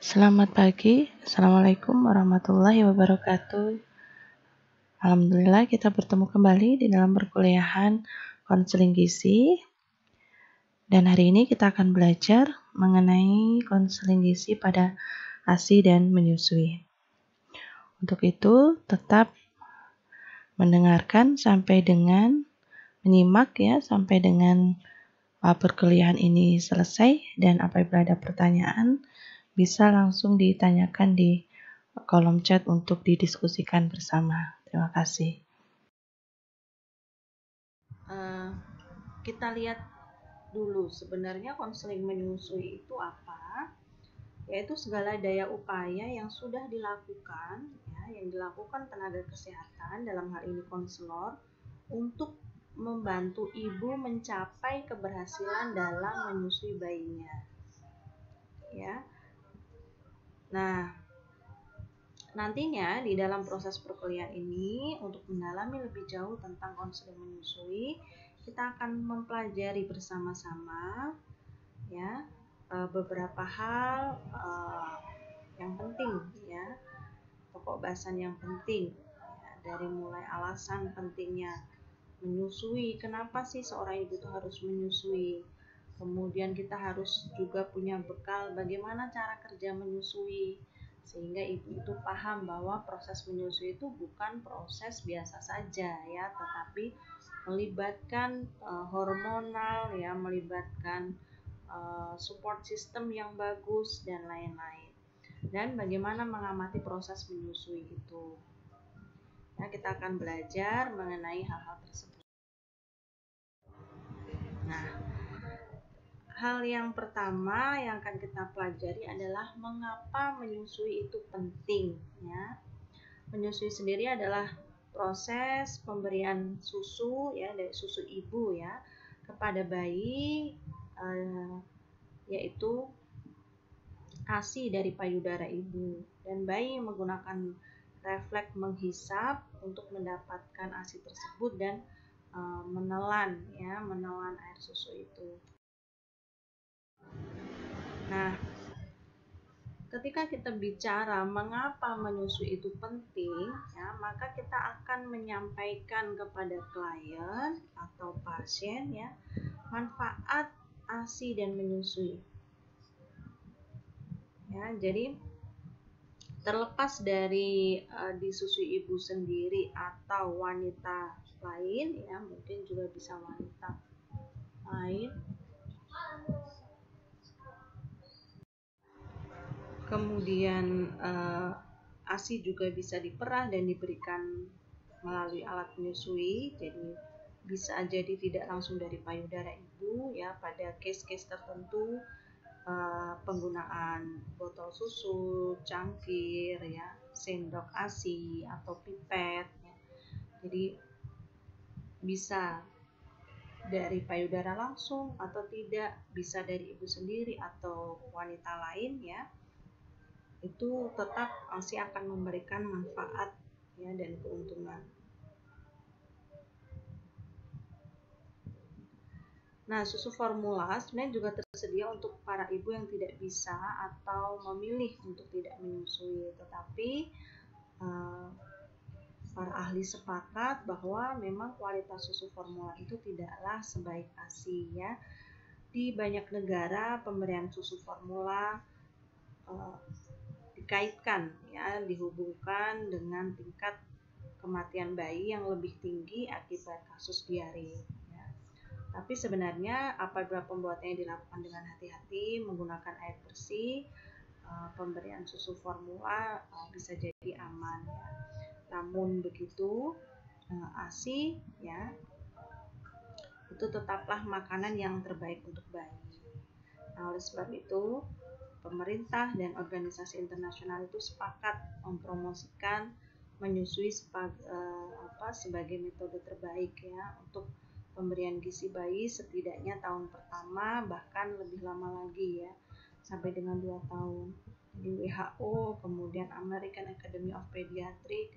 Selamat pagi, Assalamualaikum warahmatullahi wabarakatuh. Alhamdulillah kita bertemu kembali di dalam perkuliahan konseling gizi. Dan hari ini kita akan belajar mengenai konseling gizi pada ASI dan menyusui. Untuk itu, tetap mendengarkan sampai dengan menyimak ya sampai dengan uh, perkuliahan ini selesai dan apabila ada pertanyaan bisa langsung ditanyakan di eh, kolom chat untuk didiskusikan bersama. Terima kasih. Uh, kita lihat dulu sebenarnya konseling menyusui itu apa? Yaitu segala daya upaya yang sudah dilakukan, ya, yang dilakukan tenaga kesehatan dalam hal ini konselor untuk membantu ibu mencapai keberhasilan dalam menyusui bayinya. Ya, Nah, nantinya di dalam proses perkuliahan ini untuk mendalami lebih jauh tentang konseling menyusui, kita akan mempelajari bersama-sama ya e, beberapa hal e, yang penting ya pokok bahasan yang penting ya, dari mulai alasan pentingnya menyusui kenapa sih seorang ibu itu harus menyusui Kemudian kita harus juga punya bekal bagaimana cara kerja menyusui sehingga ibu itu paham bahwa proses menyusui itu bukan proses biasa saja ya, tetapi melibatkan uh, hormonal ya, melibatkan uh, support system yang bagus dan lain-lain. Dan bagaimana mengamati proses menyusui itu. ya kita akan belajar mengenai hal-hal tersebut. Nah, Hal yang pertama yang akan kita pelajari adalah mengapa menyusui itu penting ya. Menyusui sendiri adalah proses pemberian susu ya dari susu ibu ya kepada bayi eh, yaitu ASI dari payudara ibu dan bayi menggunakan refleks menghisap untuk mendapatkan ASI tersebut dan eh, menelan ya menelan air susu itu Nah, ketika kita bicara mengapa menyusui itu penting, ya, maka kita akan menyampaikan kepada klien atau pasien ya manfaat ASI dan menyusui. Ya, jadi terlepas dari uh, disusui ibu sendiri atau wanita lain ya, mungkin juga bisa wanita lain kemudian uh, eh, ASI juga bisa diperah dan diberikan melalui alat menyusui jadi bisa jadi tidak langsung dari payudara ibu ya pada case-case tertentu uh, penggunaan botol susu, cangkir ya, sendok ASI atau pipet ya. Jadi bisa dari payudara langsung atau tidak, bisa dari ibu sendiri atau wanita lain ya itu tetap masih akan memberikan manfaat ya dan keuntungan. Nah, susu formula sebenarnya juga tersedia untuk para ibu yang tidak bisa atau memilih untuk tidak menyusui, tetapi eh, para ahli sepakat bahwa memang kualitas susu formula itu tidaklah sebaik ASI ya. Di banyak negara pemberian susu formula eh, dikaitkan ya dihubungkan dengan tingkat kematian bayi yang lebih tinggi akibat kasus diare. Ya. Tapi sebenarnya apabila pembuatannya dilakukan dengan hati-hati menggunakan air bersih, eh, pemberian susu formula eh, bisa jadi aman. Ya. Namun begitu eh, ASI ya itu tetaplah makanan yang terbaik untuk bayi. Nah, oleh sebab itu pemerintah dan organisasi internasional itu sepakat mempromosikan menyusui eh, apa, sebagai metode terbaik ya untuk pemberian gizi bayi setidaknya tahun pertama bahkan lebih lama lagi ya sampai dengan dua tahun di WHO kemudian American Academy of Pediatric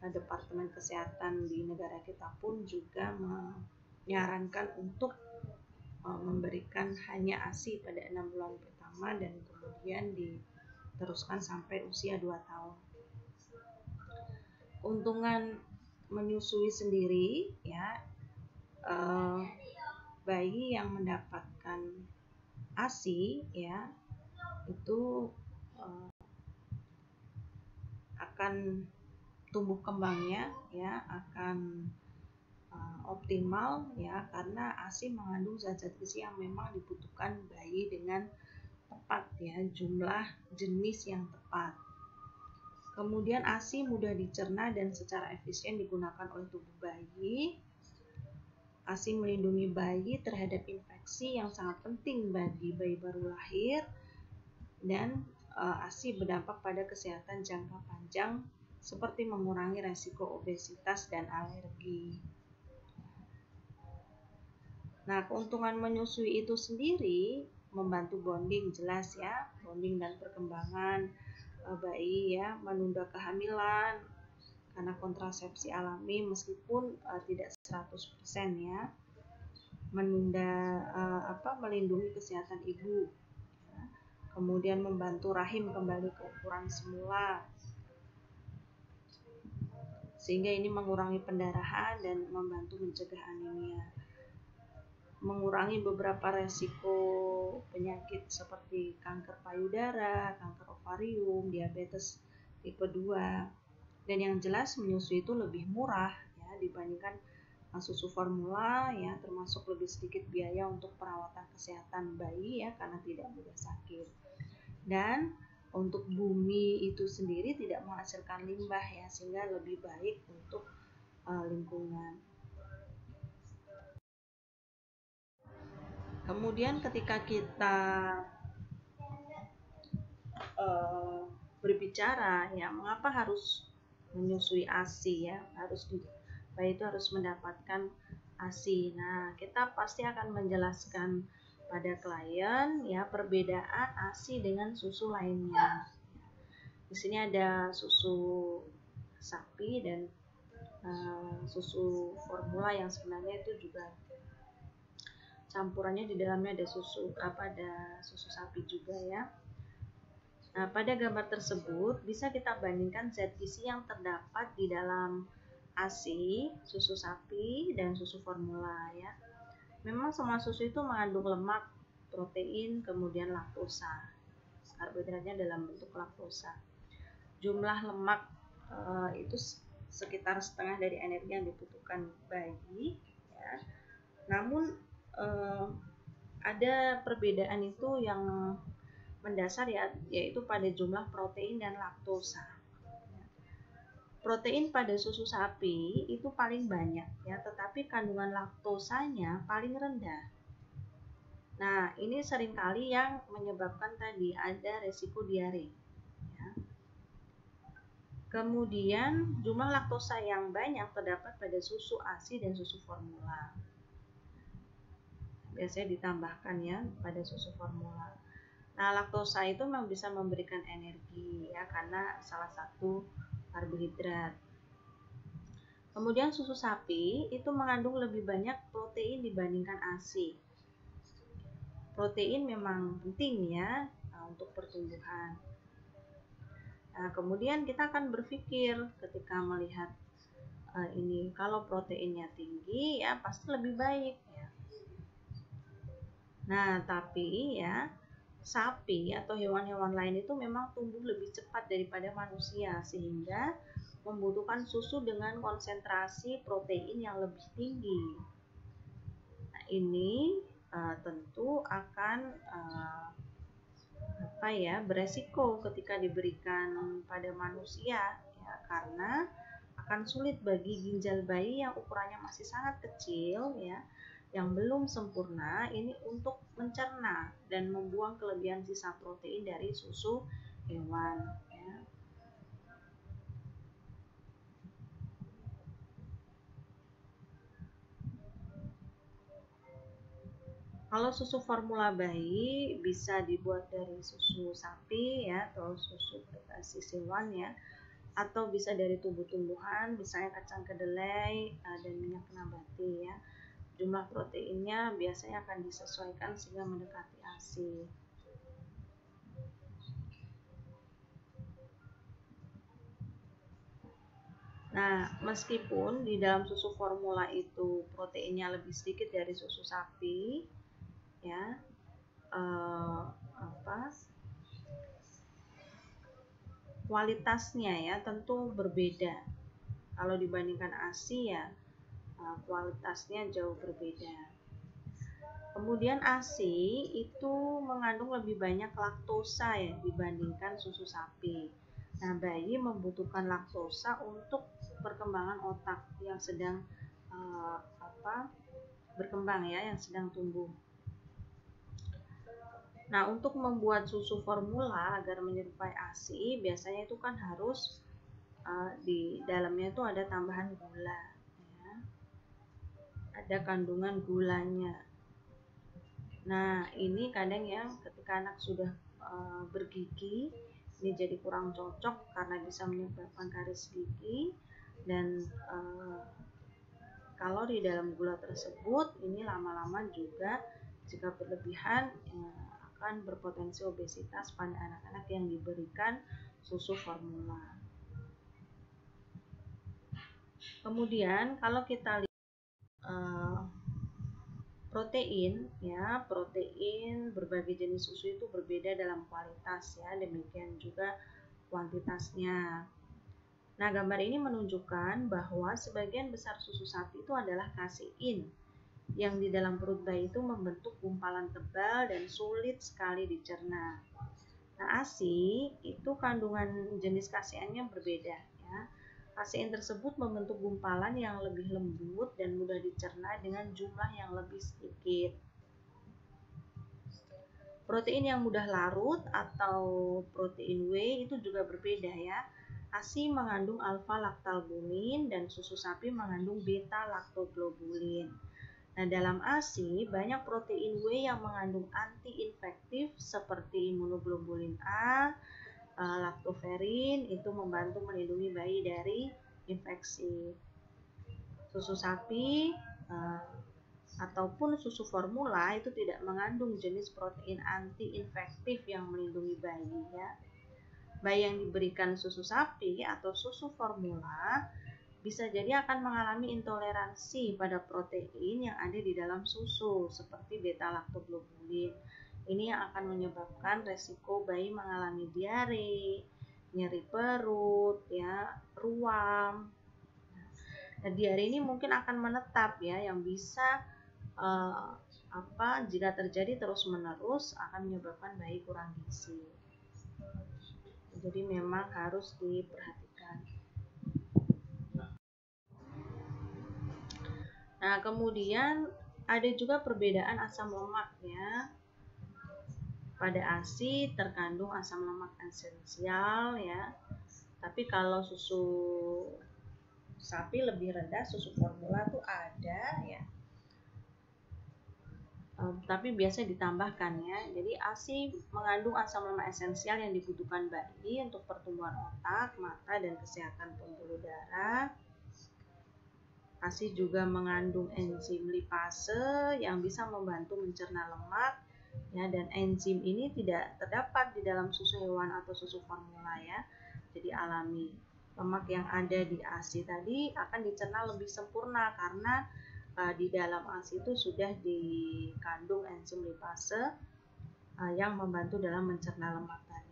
eh, Departemen Kesehatan di negara kita pun juga menyarankan untuk eh, memberikan hanya ASI pada enam bulan pertama dan kemudian diteruskan sampai usia 2 tahun. Keuntungan menyusui sendiri ya eh, bayi yang mendapatkan ASI ya itu eh, akan tumbuh kembangnya ya akan uh, optimal ya karena ASI mengandung zat-zat gizi yang memang dibutuhkan bayi dengan tepat ya, jumlah jenis yang tepat. Kemudian ASI mudah dicerna dan secara efisien digunakan oleh tubuh bayi. ASI melindungi bayi terhadap infeksi yang sangat penting bagi bayi baru lahir dan eh, ASI berdampak pada kesehatan jangka panjang seperti mengurangi resiko obesitas dan alergi. Nah, keuntungan menyusui itu sendiri membantu bonding jelas ya bonding dan perkembangan eh, bayi ya menunda kehamilan karena kontrasepsi alami meskipun uh, tidak 100% ya menunda uh, apa melindungi kesehatan ibu ya. kemudian membantu rahim kembali ke ukuran semula sehingga ini mengurangi pendarahan dan membantu mencegah anemia mengurangi beberapa resiko penyakit seperti kanker payudara, kanker ovarium, diabetes tipe 2. Dan yang jelas menyusui itu lebih murah ya dibandingkan susu formula ya termasuk lebih sedikit biaya untuk perawatan kesehatan bayi ya karena tidak mudah sakit. Dan untuk bumi itu sendiri tidak menghasilkan limbah ya sehingga lebih baik untuk uh, lingkungan. Kemudian ketika kita uh, berbicara ya mengapa harus menyusui ASI ya harus bayi itu harus mendapatkan ASI. Nah, kita pasti akan menjelaskan pada klien ya perbedaan ASI dengan susu lainnya. Di sini ada susu sapi dan uh, susu formula yang sebenarnya itu juga campurannya di dalamnya ada susu apa ada susu sapi juga ya. Nah, pada gambar tersebut bisa kita bandingkan zat gizi yang terdapat di dalam ASI, susu sapi dan susu formula ya. Memang semua susu itu mengandung lemak, protein, kemudian laktosa. Karbohidratnya dalam bentuk laktosa. Jumlah lemak e, itu sekitar setengah dari energi yang dibutuhkan bayi ya. Namun uh, ada perbedaan itu yang mendasar ya yaitu pada jumlah protein dan laktosa. Protein pada susu sapi itu paling banyak ya, tetapi kandungan laktosanya paling rendah. Nah, ini seringkali yang menyebabkan tadi ada resiko diare. Ya. Kemudian jumlah laktosa yang banyak terdapat pada susu ASI dan susu formula biasanya ditambahkan ya pada susu formula. Nah, laktosa itu memang bisa memberikan energi ya karena salah satu karbohidrat. Kemudian susu sapi itu mengandung lebih banyak protein dibandingkan ASI. Protein memang penting ya nah, untuk pertumbuhan. Nah, kemudian kita akan berpikir ketika melihat uh, ini kalau proteinnya tinggi ya pasti lebih baik Nah, tapi ya sapi atau hewan-hewan lain itu memang tumbuh lebih cepat daripada manusia sehingga membutuhkan susu dengan konsentrasi protein yang lebih tinggi. Nah, ini uh, tentu akan uh, apa ya beresiko ketika diberikan pada manusia ya karena akan sulit bagi ginjal bayi yang ukurannya masih sangat kecil ya yang belum sempurna ini untuk mencerna dan membuang kelebihan sisa protein dari susu hewan. Ya. Kalau susu formula bayi bisa dibuat dari susu sapi ya atau susu berbasis hewan ya atau bisa dari tubuh tumbuhan misalnya kacang kedelai eh, dan minyak nabati ya. Jumlah proteinnya biasanya akan disesuaikan sehingga mendekati ASI. Nah, meskipun di dalam susu formula itu proteinnya lebih sedikit dari susu sapi, ya, eh, apa? Kualitasnya ya tentu berbeda. Kalau dibandingkan ASI ya Eh, kualitasnya jauh berbeda. Kemudian ASI itu mengandung lebih banyak laktosa ya dibandingkan susu sapi. Nah, bayi membutuhkan laktosa untuk perkembangan otak yang sedang uh, apa? berkembang ya, yang sedang tumbuh. Nah, untuk membuat susu formula agar menyerupai ASI, biasanya itu kan harus uh, di dalamnya itu ada tambahan gula ada kandungan gulanya. Nah, ini kadang ya ketika anak sudah e, bergigi, ini jadi kurang cocok karena bisa menyebabkan karies gigi dan e, eh, kalau di dalam gula tersebut, ini lama-lama juga jika berlebihan e, akan berpotensi obesitas pada anak-anak yang diberikan susu formula. Kemudian kalau kita lihat Eh, protein ya protein berbagai jenis susu itu berbeda dalam kualitas ya demikian juga kuantitasnya nah gambar ini menunjukkan bahwa sebagian besar susu sapi itu adalah kasein yang di dalam perut bayi itu membentuk gumpalan tebal dan sulit sekali dicerna nah ASI itu kandungan jenis kaseinnya berbeda Kasein tersebut membentuk gumpalan yang lebih lembut dan mudah dicerna dengan jumlah yang lebih sedikit. Protein yang mudah larut atau protein whey itu juga berbeda ya. ASI mengandung alfa laktalbumin dan susu sapi mengandung beta laktoglobulin. Nah, dalam ASI banyak protein whey yang mengandung antiinfektif seperti imunoglobulin A, uh, itu membantu melindungi bayi dari infeksi susu sapi uh, ataupun susu formula itu tidak mengandung jenis protein anti-infektif yang melindungi bayi ya. Bayi yang diberikan susu sapi atau susu formula bisa jadi akan mengalami intoleransi pada protein yang ada di dalam susu seperti beta lactoglobulin ini yang akan menyebabkan resiko bayi mengalami diare, nyeri perut, ya, ruam. Nah, diare ini mungkin akan menetap ya, yang bisa eh, apa jika terjadi terus menerus akan menyebabkan bayi kurang gizi. Jadi memang harus diperhatikan. Nah, kemudian ada juga perbedaan asam lemak ya. Pada ASI terkandung asam lemak esensial ya. Tapi kalau susu sapi lebih rendah, susu formula tuh ada ya. Um, tapi biasanya ditambahkan ya. Jadi ASI mengandung asam lemak esensial yang dibutuhkan bayi untuk pertumbuhan otak, mata, dan kesehatan pembuluh darah. ASI juga mengandung enzim lipase yang bisa membantu mencerna lemak, ya dan enzim ini tidak terdapat di dalam susu hewan atau susu formula ya jadi alami lemak yang ada di ASI tadi akan dicerna lebih sempurna karena uh, di dalam ASI itu sudah dikandung enzim lipase uh, yang membantu dalam mencerna lemak tadi.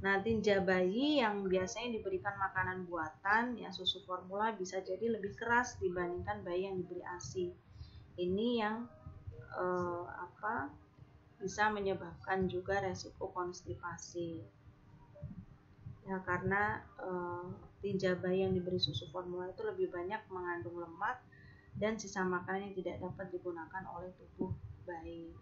Nah, tinja bayi yang biasanya diberikan makanan buatan ya susu formula bisa jadi lebih keras dibandingkan bayi yang diberi ASI ini yang eh, apa bisa menyebabkan juga resiko konstipasi ya karena eh, tinja bayi yang diberi susu formula itu lebih banyak mengandung lemak dan sisa makanan yang tidak dapat digunakan oleh tubuh bayi ya.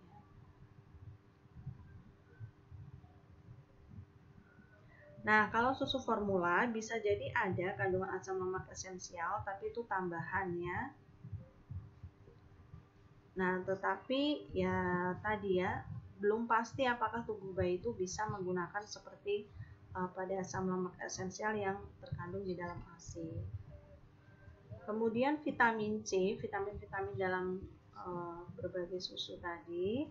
Nah, kalau susu formula bisa jadi ada kandungan asam lemak esensial, tapi itu tambahannya. Nah, tetapi ya tadi ya, belum pasti apakah tubuh bayi itu bisa menggunakan seperti uh, pada asam lemak esensial yang terkandung di dalam ASI. Kemudian vitamin C, vitamin-vitamin dalam uh, berbagai susu tadi.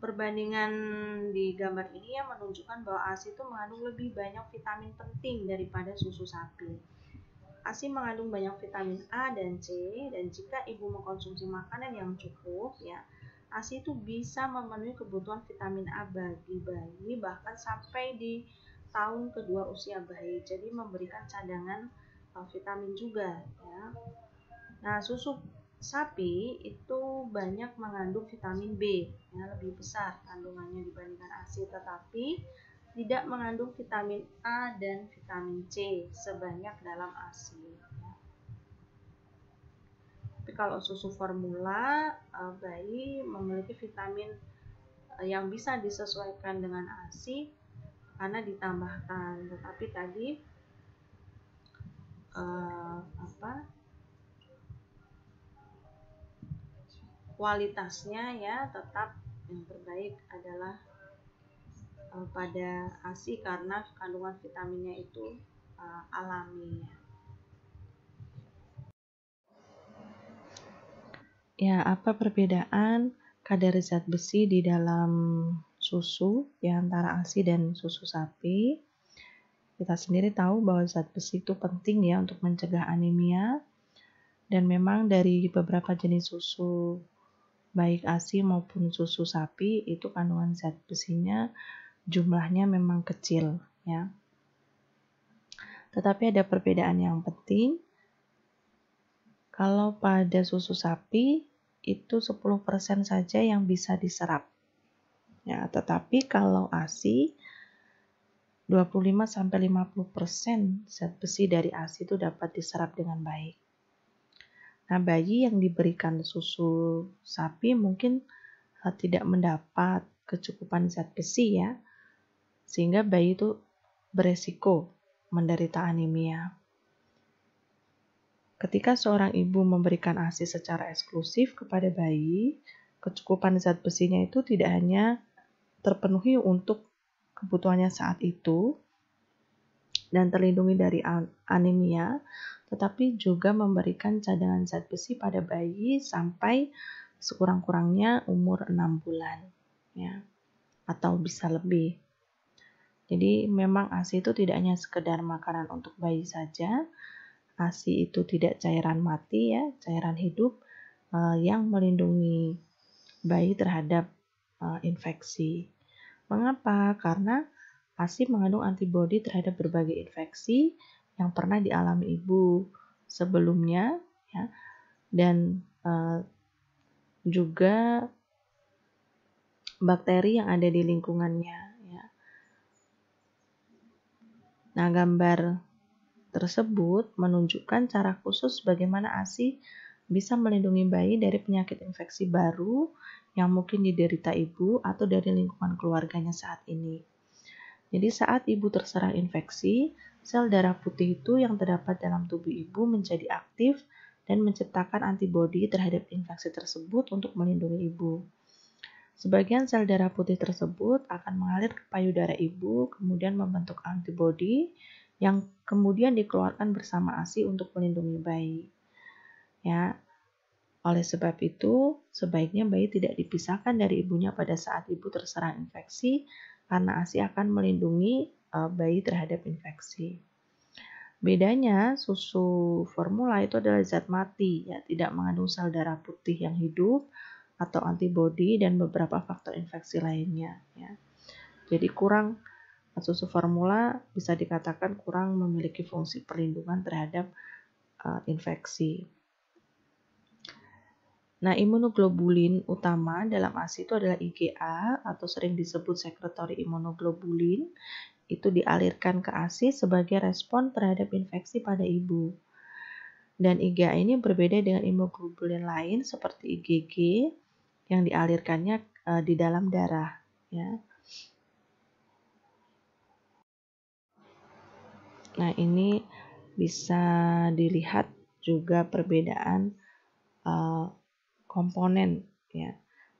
Perbandingan di gambar ini yang menunjukkan bahwa ASI itu mengandung lebih banyak vitamin penting daripada susu sapi. Asi mengandung banyak vitamin A dan C dan jika ibu mengkonsumsi makanan yang cukup ya, ASI itu bisa memenuhi kebutuhan vitamin A bagi bayi bahkan sampai di tahun kedua usia bayi. Jadi memberikan cadangan uh, vitamin juga ya. Nah, susu sapi itu banyak mengandung vitamin B, ya, lebih besar kandungannya dibandingkan ASI tetapi tidak mengandung vitamin A dan vitamin C sebanyak dalam ASI. Tapi kalau susu formula, eh, bayi memiliki vitamin eh, yang bisa disesuaikan dengan ASI karena ditambahkan. Tetapi tadi eh, apa kualitasnya ya tetap yang terbaik adalah Eh, pada ASI karena kandungan vitaminnya itu uh, alami. Ya, apa perbedaan kadar zat besi di dalam susu ya antara ASI dan susu sapi? Kita sendiri tahu bahwa zat besi itu penting ya untuk mencegah anemia dan memang dari beberapa jenis susu baik ASI maupun susu sapi itu kandungan zat besinya jumlahnya memang kecil ya. Tetapi ada perbedaan yang penting. Kalau pada susu sapi itu 10% saja yang bisa diserap. Ya, tetapi kalau ASI 25 sampai 50% zat besi dari ASI itu dapat diserap dengan baik. Nah, bayi yang diberikan susu sapi mungkin eh, tidak mendapat kecukupan zat besi ya sehingga bayi itu beresiko menderita anemia. Ketika seorang ibu memberikan ASI secara eksklusif kepada bayi, kecukupan zat besinya itu tidak hanya terpenuhi untuk kebutuhannya saat itu dan terlindungi dari anemia, tetapi juga memberikan cadangan zat besi pada bayi sampai sekurang-kurangnya umur 6 bulan ya atau bisa lebih. Jadi memang ASI itu tidak hanya sekedar makanan untuk bayi saja. ASI itu tidak cairan mati ya, cairan hidup uh, yang melindungi bayi terhadap uh, infeksi. Mengapa? Karena ASI mengandung antibodi terhadap berbagai infeksi yang pernah dialami ibu sebelumnya ya. Dan uh, juga bakteri yang ada di lingkungannya Nah, gambar tersebut menunjukkan cara khusus bagaimana ASI bisa melindungi bayi dari penyakit infeksi baru yang mungkin diderita ibu atau dari lingkungan keluarganya saat ini. Jadi saat ibu terserang infeksi, sel darah putih itu yang terdapat dalam tubuh ibu menjadi aktif dan menciptakan antibodi terhadap infeksi tersebut untuk melindungi ibu. Sebagian sel darah putih tersebut akan mengalir ke payudara ibu, kemudian membentuk antibodi yang kemudian dikeluarkan bersama ASI untuk melindungi bayi. Ya. Oleh sebab itu, sebaiknya bayi tidak dipisahkan dari ibunya pada saat ibu terserang infeksi karena ASI akan melindungi e, bayi terhadap infeksi. Bedanya susu formula itu adalah zat mati ya, tidak mengandung sel darah putih yang hidup atau antibodi dan beberapa faktor infeksi lainnya ya. Jadi kurang susu formula bisa dikatakan kurang memiliki fungsi perlindungan terhadap uh, infeksi. Nah, imunoglobulin utama dalam ASI itu adalah IgA atau sering disebut sekretori imunoglobulin. Itu dialirkan ke ASI sebagai respon terhadap infeksi pada ibu. Dan IgA ini berbeda dengan imunoglobulin lain seperti IgG yang dialirkannya e, di dalam darah ya. Nah, ini bisa dilihat juga perbedaan e, komponen ya.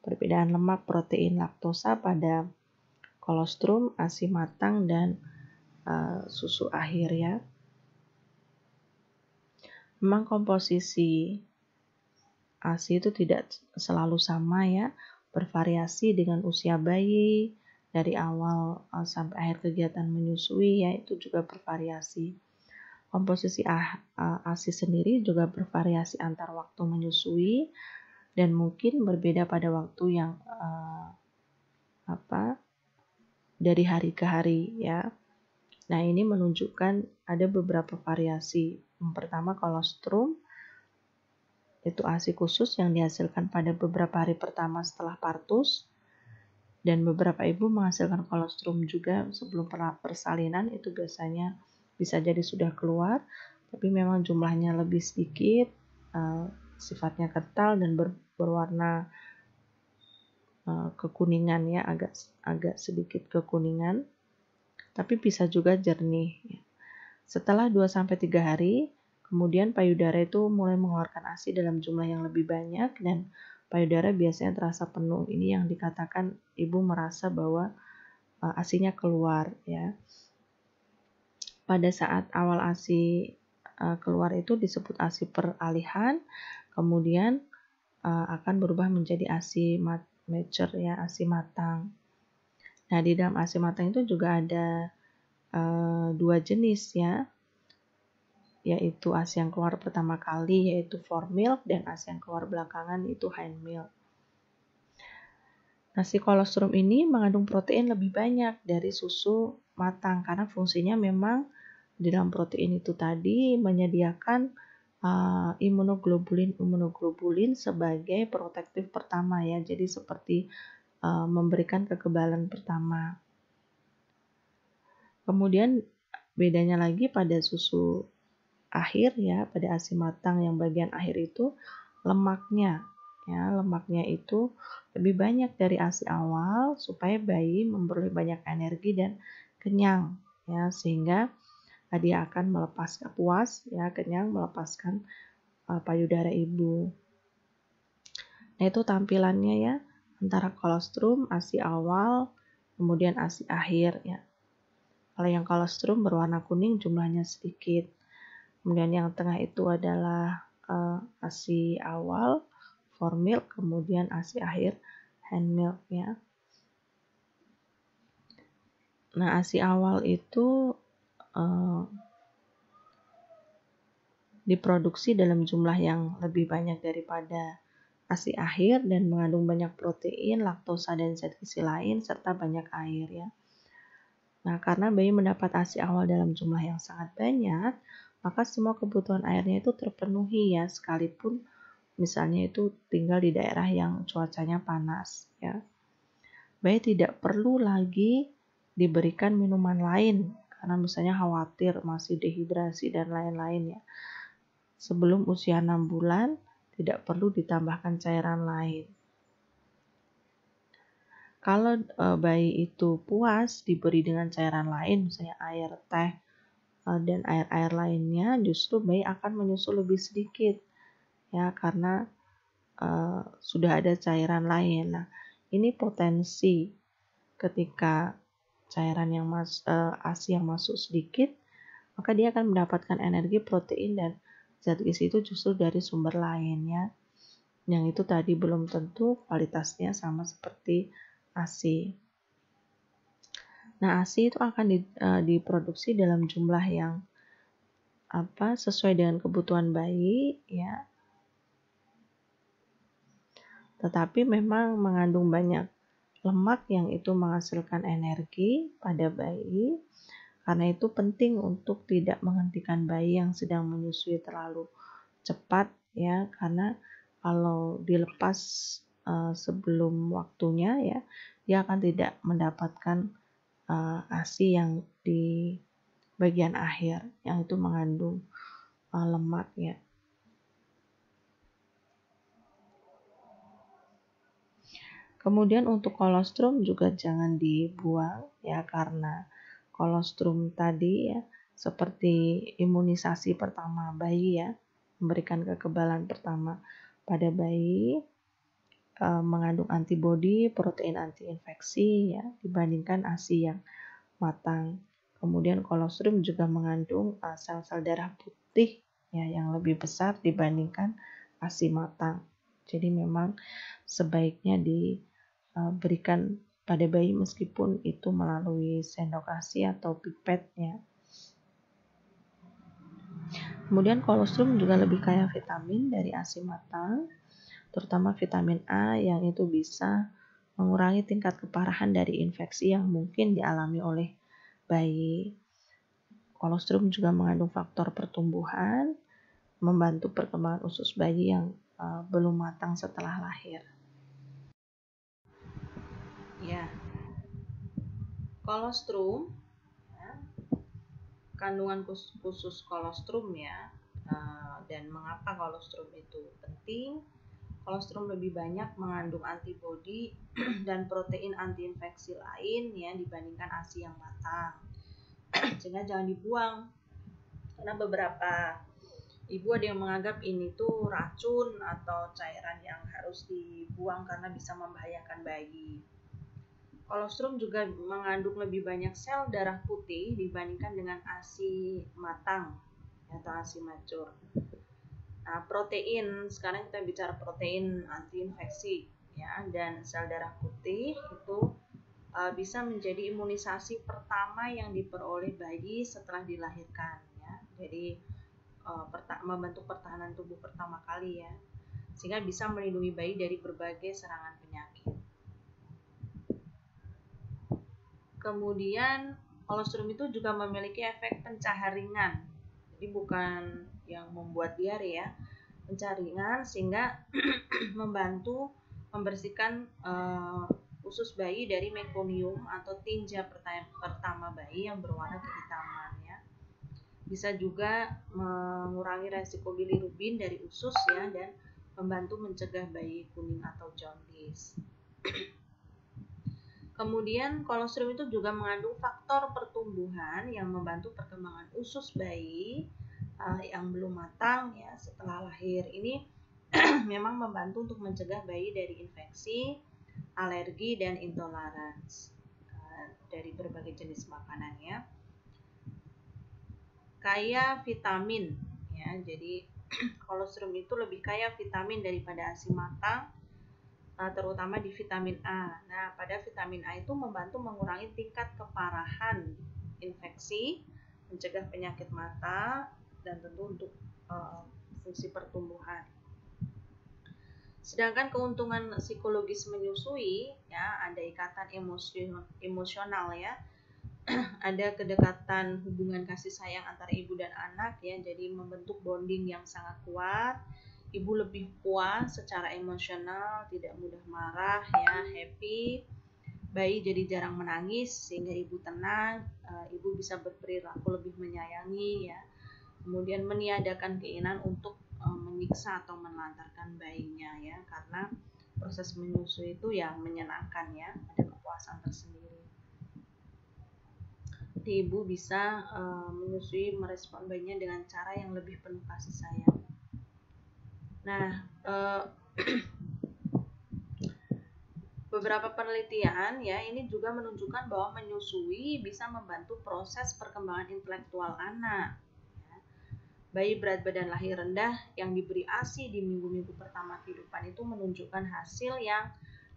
Perbedaan lemak protein laktosa pada kolostrum, ASI matang dan e, susu akhir ya. Memang komposisi ASI itu tidak selalu sama ya, bervariasi dengan usia bayi, dari awal e, sampai akhir kegiatan menyusui ya itu juga bervariasi. Komposisi ASI e, sendiri juga bervariasi antar waktu menyusui dan mungkin berbeda pada waktu yang uh, apa dari hari ke hari ya. Nah, ini menunjukkan ada beberapa variasi. Yang pertama kolostrum yaitu ASI khusus yang dihasilkan pada beberapa hari pertama setelah partus dan beberapa ibu menghasilkan kolostrum juga sebelum persalinan itu biasanya bisa jadi sudah keluar tapi memang jumlahnya lebih sedikit eh, sifatnya kental dan berwarna eh, kekuningan ya agak agak sedikit kekuningan tapi bisa juga jernih ya. setelah 2 3 hari Kemudian payudara itu mulai mengeluarkan ASI dalam jumlah yang lebih banyak dan payudara biasanya terasa penuh. Ini yang dikatakan ibu merasa bahwa uh, eh, ASInya keluar ya. Pada saat awal ASI eh, keluar itu disebut ASI peralihan, kemudian eh, akan berubah menjadi ASI mat mature ya, ASI matang. Nah, di dalam ASI matang itu juga ada dua jenis ya yaitu asi yang keluar pertama kali yaitu flour milk dan asi yang keluar belakangan itu hind milk. Nasi kolostrum ini mengandung protein lebih banyak dari susu matang karena fungsinya memang di dalam protein itu tadi menyediakan uh, imunoglobulin imunoglobulin sebagai protektif pertama ya. Jadi seperti uh, memberikan kekebalan pertama. Kemudian bedanya lagi pada susu akhir ya pada ASI matang yang bagian akhir itu lemaknya ya lemaknya itu lebih banyak dari ASI awal supaya bayi memperoleh banyak energi dan kenyang ya sehingga eh, dia akan melepaskan puas ya kenyang melepaskan uh, payudara ibu. Nah itu tampilannya ya antara kolostrum ASI awal kemudian ASI akhir ya. Kalau yang kolostrum berwarna kuning jumlahnya sedikit. Kemudian yang tengah itu adalah uh, ASI awal for milk, kemudian ASI akhir hand milk ya. Nah, ASI awal itu uh, diproduksi dalam jumlah yang lebih banyak daripada ASI akhir dan mengandung banyak protein, laktosa dan zat gizi lain serta banyak air ya. Nah, karena bayi mendapat ASI awal dalam jumlah yang sangat banyak, maka semua kebutuhan airnya itu terpenuhi ya sekalipun misalnya itu tinggal di daerah yang cuacanya panas ya. Bayi tidak perlu lagi diberikan minuman lain karena misalnya khawatir masih dehidrasi dan lain-lain ya. Sebelum usia 6 bulan tidak perlu ditambahkan cairan lain. Kalau e, bayi itu puas diberi dengan cairan lain misalnya air, teh, Eh, dan air-air lainnya justru bayi akan menyusul lebih sedikit ya karena uh, sudah ada cairan lain. Nah, ini potensi ketika cairan yang mas uh, eh, ASI yang masuk sedikit, maka dia akan mendapatkan energi protein dan zat gizi itu justru dari sumber lainnya Yang itu tadi belum tentu kualitasnya sama seperti ASI. Nah, ASI itu akan di, uh, diproduksi dalam jumlah yang apa sesuai dengan kebutuhan bayi ya. Tetapi memang mengandung banyak lemak yang itu menghasilkan energi pada bayi. Karena itu penting untuk tidak menghentikan bayi yang sedang menyusui terlalu cepat ya karena kalau dilepas uh, sebelum waktunya ya dia akan tidak mendapatkan uh, ASI yang di bagian akhir yang itu mengandung uh, lemak ya. Kemudian untuk kolostrum juga jangan dibuang ya karena kolostrum tadi ya seperti imunisasi pertama bayi ya memberikan kekebalan pertama pada bayi Eh, mengandung antibodi, protein antiinfeksi ya dibandingkan ASI yang matang. Kemudian kolostrum juga mengandung sel eh, sel-sel darah putih ya yang lebih besar dibandingkan ASI matang. Jadi memang sebaiknya diberikan eh, pada bayi meskipun itu melalui sendok ASI atau pipet ya. Kemudian kolostrum juga lebih kaya vitamin dari ASI matang terutama vitamin A yang itu bisa mengurangi tingkat keparahan dari infeksi yang mungkin dialami oleh bayi. Kolostrum juga mengandung faktor pertumbuhan, membantu perkembangan usus bayi yang eh, belum matang setelah lahir. Ya, kolostrum, ya, kandungan khusus, kolostrum ya, eh, dan mengapa kolostrum itu penting? kolostrum lebih banyak mengandung antibodi dan protein antiinfeksi lain ya dibandingkan ASI yang matang. Sehingga jangan dibuang. Karena beberapa ibu ada yang menganggap ini tuh racun atau cairan yang harus dibuang karena bisa membahayakan bayi. Kolostrum juga mengandung lebih banyak sel darah putih dibandingkan dengan ASI matang atau ASI mature uh, protein sekarang kita bicara protein anti infeksi ya dan sel darah putih itu uh, bisa menjadi imunisasi pertama yang diperoleh bayi setelah dilahirkan ya jadi uh, perta membentuk pertahanan tubuh pertama kali ya sehingga bisa melindungi bayi dari berbagai serangan penyakit kemudian kolostrum itu juga memiliki efek pencahar ringan jadi bukan yang membuat diare ya pencaringan sehingga membantu membersihkan uh, usus bayi dari meconium atau tinja pertama bayi yang berwarna kehitaman ya. Bisa juga mengurangi resiko bilirubin dari usus ya dan membantu mencegah bayi kuning atau jaundice. Kemudian kolostrum itu juga mengandung faktor pertumbuhan yang membantu perkembangan usus bayi uh, yang belum matang ya setelah lahir ini memang membantu untuk mencegah bayi dari infeksi, alergi dan intolerans uh, dari berbagai jenis makanan ya. Kaya vitamin ya. Jadi kolostrum itu lebih kaya vitamin daripada asi matang eh, terutama di vitamin A. Nah, pada vitamin A itu membantu mengurangi tingkat keparahan infeksi, mencegah penyakit mata, dan tentu untuk uh, fungsi pertumbuhan. Sedangkan keuntungan psikologis menyusui ya ada ikatan emosional, emosional ya. ada kedekatan hubungan kasih sayang antara ibu dan anak ya. Jadi membentuk bonding yang sangat kuat. Ibu lebih puas secara emosional, tidak mudah marah ya, happy. Bayi jadi jarang menangis sehingga ibu tenang, eh, ibu bisa berperilaku lebih menyayangi ya kemudian meniadakan keinginan untuk eh, menyiksa atau menelantarkan bayinya ya karena proses menyusui itu yang menyenangkan ya ada kepuasan tersendiri jadi ibu bisa eh, menyusui merespon bayinya dengan cara yang lebih penuh kasih sayang nah eh, beberapa penelitian ya ini juga menunjukkan bahwa menyusui bisa membantu proses perkembangan intelektual anak Bayi berat badan lahir rendah yang diberi ASI di minggu-minggu pertama kehidupan itu menunjukkan hasil yang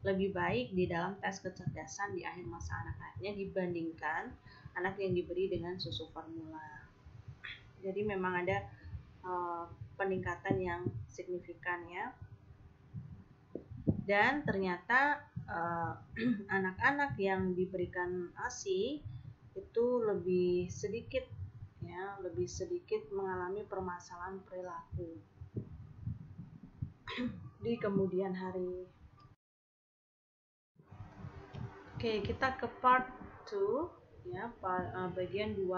lebih baik di dalam tes kecerdasan di akhir masa anak-anaknya dibandingkan anak yang diberi dengan susu formula. Jadi memang ada e, peningkatan yang signifikan ya. Dan ternyata eh, anak-anak e, yang diberikan ASI itu lebih sedikit anaknya lebih sedikit mengalami permasalahan perilaku di kemudian hari. Oke, kita ke part 2 ya, eh, bagian 2.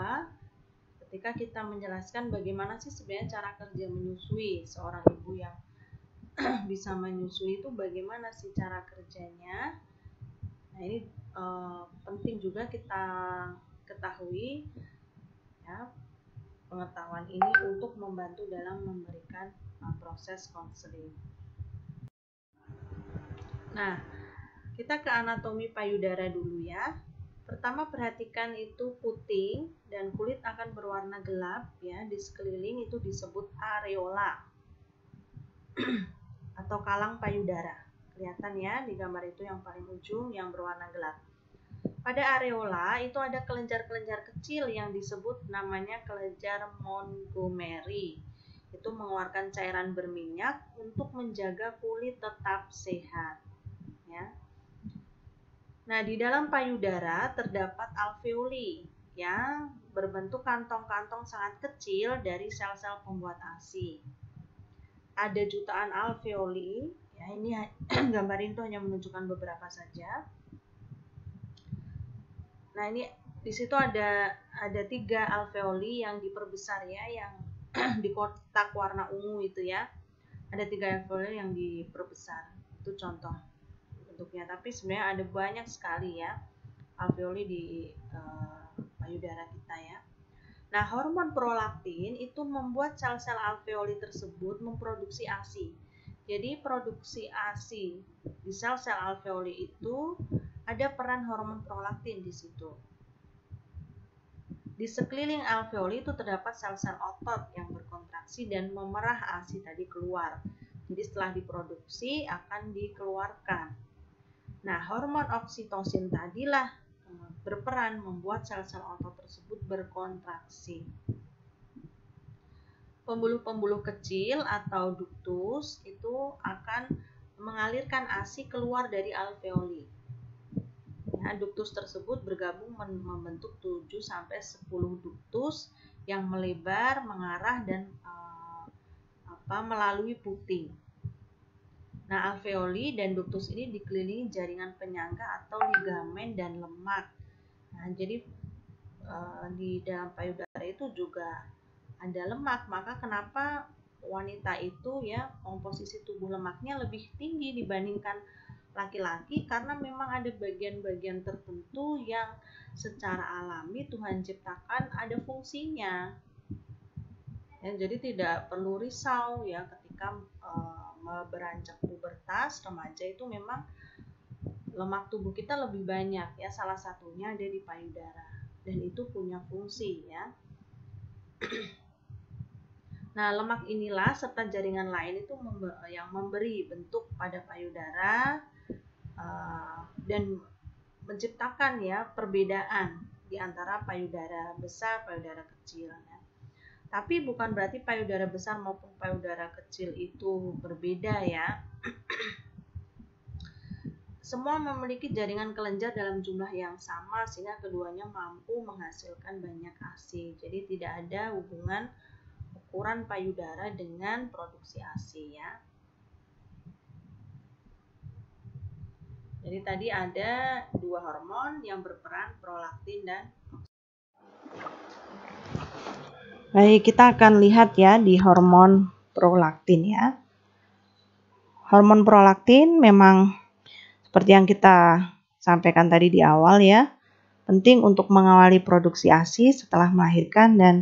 Ketika kita menjelaskan bagaimana sih sebenarnya cara kerja menyusui seorang ibu yang bisa menyusui itu bagaimana sih cara kerjanya. Nah, ini uh, penting juga kita ketahui pengetahuan ini untuk membantu dalam memberikan uh, proses konseling. Nah, kita ke anatomi payudara dulu ya. Pertama perhatikan itu puting dan kulit akan berwarna gelap ya di sekeliling itu disebut areola atau kalang payudara. Kelihatan ya di gambar itu yang paling ujung yang berwarna gelap. Pada areola itu ada kelenjar-kelenjar kecil yang disebut namanya kelenjar Montgomery. Itu mengeluarkan cairan berminyak untuk menjaga kulit tetap sehat. Ya. Nah, di dalam payudara terdapat alveoli yang berbentuk kantong-kantong sangat kecil dari sel-sel pembuat ASI. Ada jutaan alveoli, ya ini gambar itu hanya menunjukkan beberapa saja Nah ini di situ ada ada tiga alveoli yang diperbesar ya, yang di kotak warna ungu itu ya. Ada tiga alveoli yang diperbesar. Itu contoh bentuknya. Tapi sebenarnya ada banyak sekali ya alveoli di uh, payudara kita ya. Nah, hormon prolaktin itu membuat sel-sel alveoli tersebut memproduksi ASI. Jadi, produksi ASI di sel-sel alveoli itu ada peran hormon prolaktin di situ. Di sekeliling alveoli itu terdapat sel-sel otot yang berkontraksi dan memerah ASI tadi keluar. Jadi setelah diproduksi akan dikeluarkan. Nah, hormon oksitosin tadilah berperan membuat sel-sel otot tersebut berkontraksi. Pembuluh-pembuluh kecil atau duktus itu akan mengalirkan ASI keluar dari alveoli. Ya, nah, duktus tersebut bergabung membentuk 7 sampai 10 duktus yang melebar, mengarah dan e, apa melalui puting. Nah, alveoli dan duktus ini dikelilingi jaringan penyangga atau ligamen dan lemak. Nah, jadi e, di dalam payudara itu juga ada lemak, maka kenapa wanita itu ya komposisi tubuh lemaknya lebih tinggi dibandingkan laki-laki karena memang ada bagian-bagian tertentu yang secara alami Tuhan ciptakan ada fungsinya. Ya, jadi tidak perlu risau ya ketika e, eh, beranjak pubertas remaja itu memang lemak tubuh kita lebih banyak ya salah satunya ada di payudara dan itu punya fungsi ya. Nah, lemak inilah serta jaringan lain itu yang memberi bentuk pada payudara, Eh, dan menciptakan ya perbedaan di antara payudara besar payudara kecil ya. tapi bukan berarti payudara besar maupun payudara kecil itu berbeda ya semua memiliki jaringan kelenjar dalam jumlah yang sama sehingga keduanya mampu menghasilkan banyak ASI. Jadi tidak ada hubungan ukuran payudara dengan produksi ASI ya. Jadi tadi ada dua hormon yang berperan prolaktin dan Baik, kita akan lihat ya di hormon prolaktin ya. Hormon prolaktin memang seperti yang kita sampaikan tadi di awal ya, penting untuk mengawali produksi ASI setelah melahirkan dan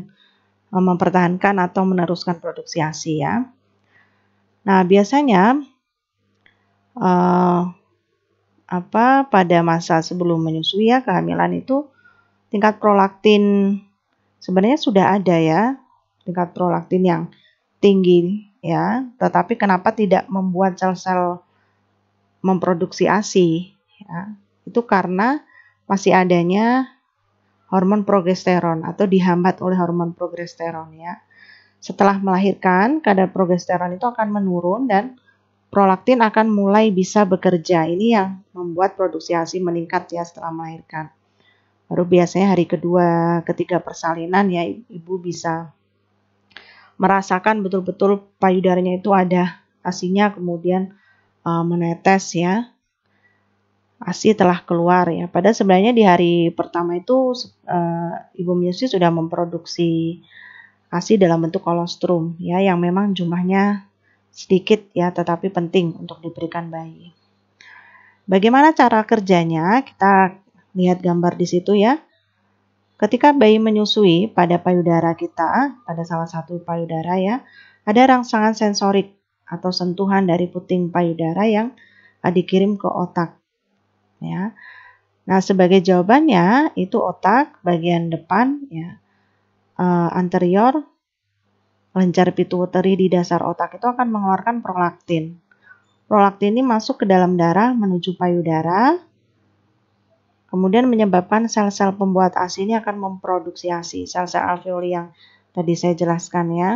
e, mempertahankan atau meneruskan produksi ASI ya. Nah, biasanya e, apa pada masa sebelum menyusui ya kehamilan itu tingkat prolaktin sebenarnya sudah ada ya tingkat prolaktin yang tinggi ya tetapi kenapa tidak membuat sel-sel memproduksi ASI ya itu karena masih adanya hormon progesteron atau dihambat oleh hormon progesteron ya setelah melahirkan kadar progesteron itu akan menurun dan prolaktin akan mulai bisa bekerja. Ini yang membuat produksi ASI meningkat ya setelah melahirkan. Baru biasanya hari kedua, ketiga persalinan ya ibu bisa merasakan betul-betul payudaranya itu ada asinya kemudian uh, menetes ya. ASI telah keluar ya. Pada sebenarnya di hari pertama itu uh, ibu menyusui sudah memproduksi ASI dalam bentuk kolostrum ya yang memang jumlahnya sedikit ya tetapi penting untuk diberikan bayi. Bagaimana cara kerjanya? Kita lihat gambar di situ ya. Ketika bayi menyusui pada payudara kita, pada salah satu payudara ya, ada rangsangan sensorik atau sentuhan dari puting payudara yang dikirim ke otak. Ya. Nah, sebagai jawabannya itu otak bagian depan ya, eh, anterior kelenjar pituitari di dasar otak itu akan mengeluarkan prolaktin. Prolaktin ini masuk ke dalam darah menuju payudara, kemudian menyebabkan sel-sel pembuat ASI ini akan memproduksi ASI, sel-sel alveoli yang tadi saya jelaskan ya.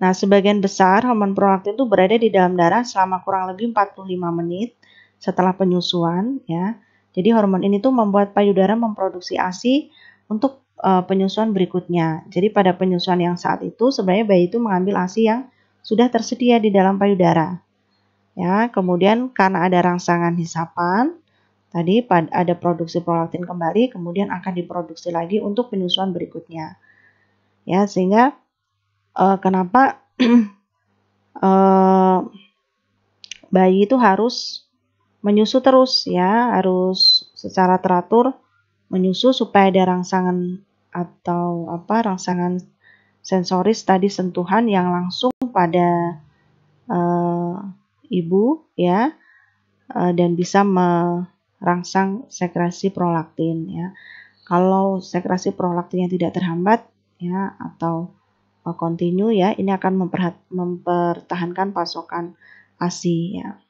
Nah, sebagian besar hormon prolaktin itu berada di dalam darah selama kurang lebih 45 menit setelah penyusuan ya. Jadi hormon ini tuh membuat payudara memproduksi ASI untuk uh, penyusuan berikutnya. Jadi pada penyusuan yang saat itu sebenarnya bayi itu mengambil ASI yang sudah tersedia di dalam payudara. Ya, kemudian karena ada rangsangan hisapan, tadi ada produksi prolaktin kembali, kemudian akan diproduksi lagi untuk penyusuan berikutnya. Ya, sehingga uh, kenapa uh, bayi itu harus menyusu terus ya, harus secara teratur menyusu supaya ada rangsangan atau apa rangsangan sensoris tadi sentuhan yang langsung pada uh, ibu ya uh, dan bisa merangsang sekresi prolaktin ya. Kalau sekresi prolaktinnya tidak terhambat ya atau kontinu eh, ya, ini akan mempertahankan pasokan ASI ya.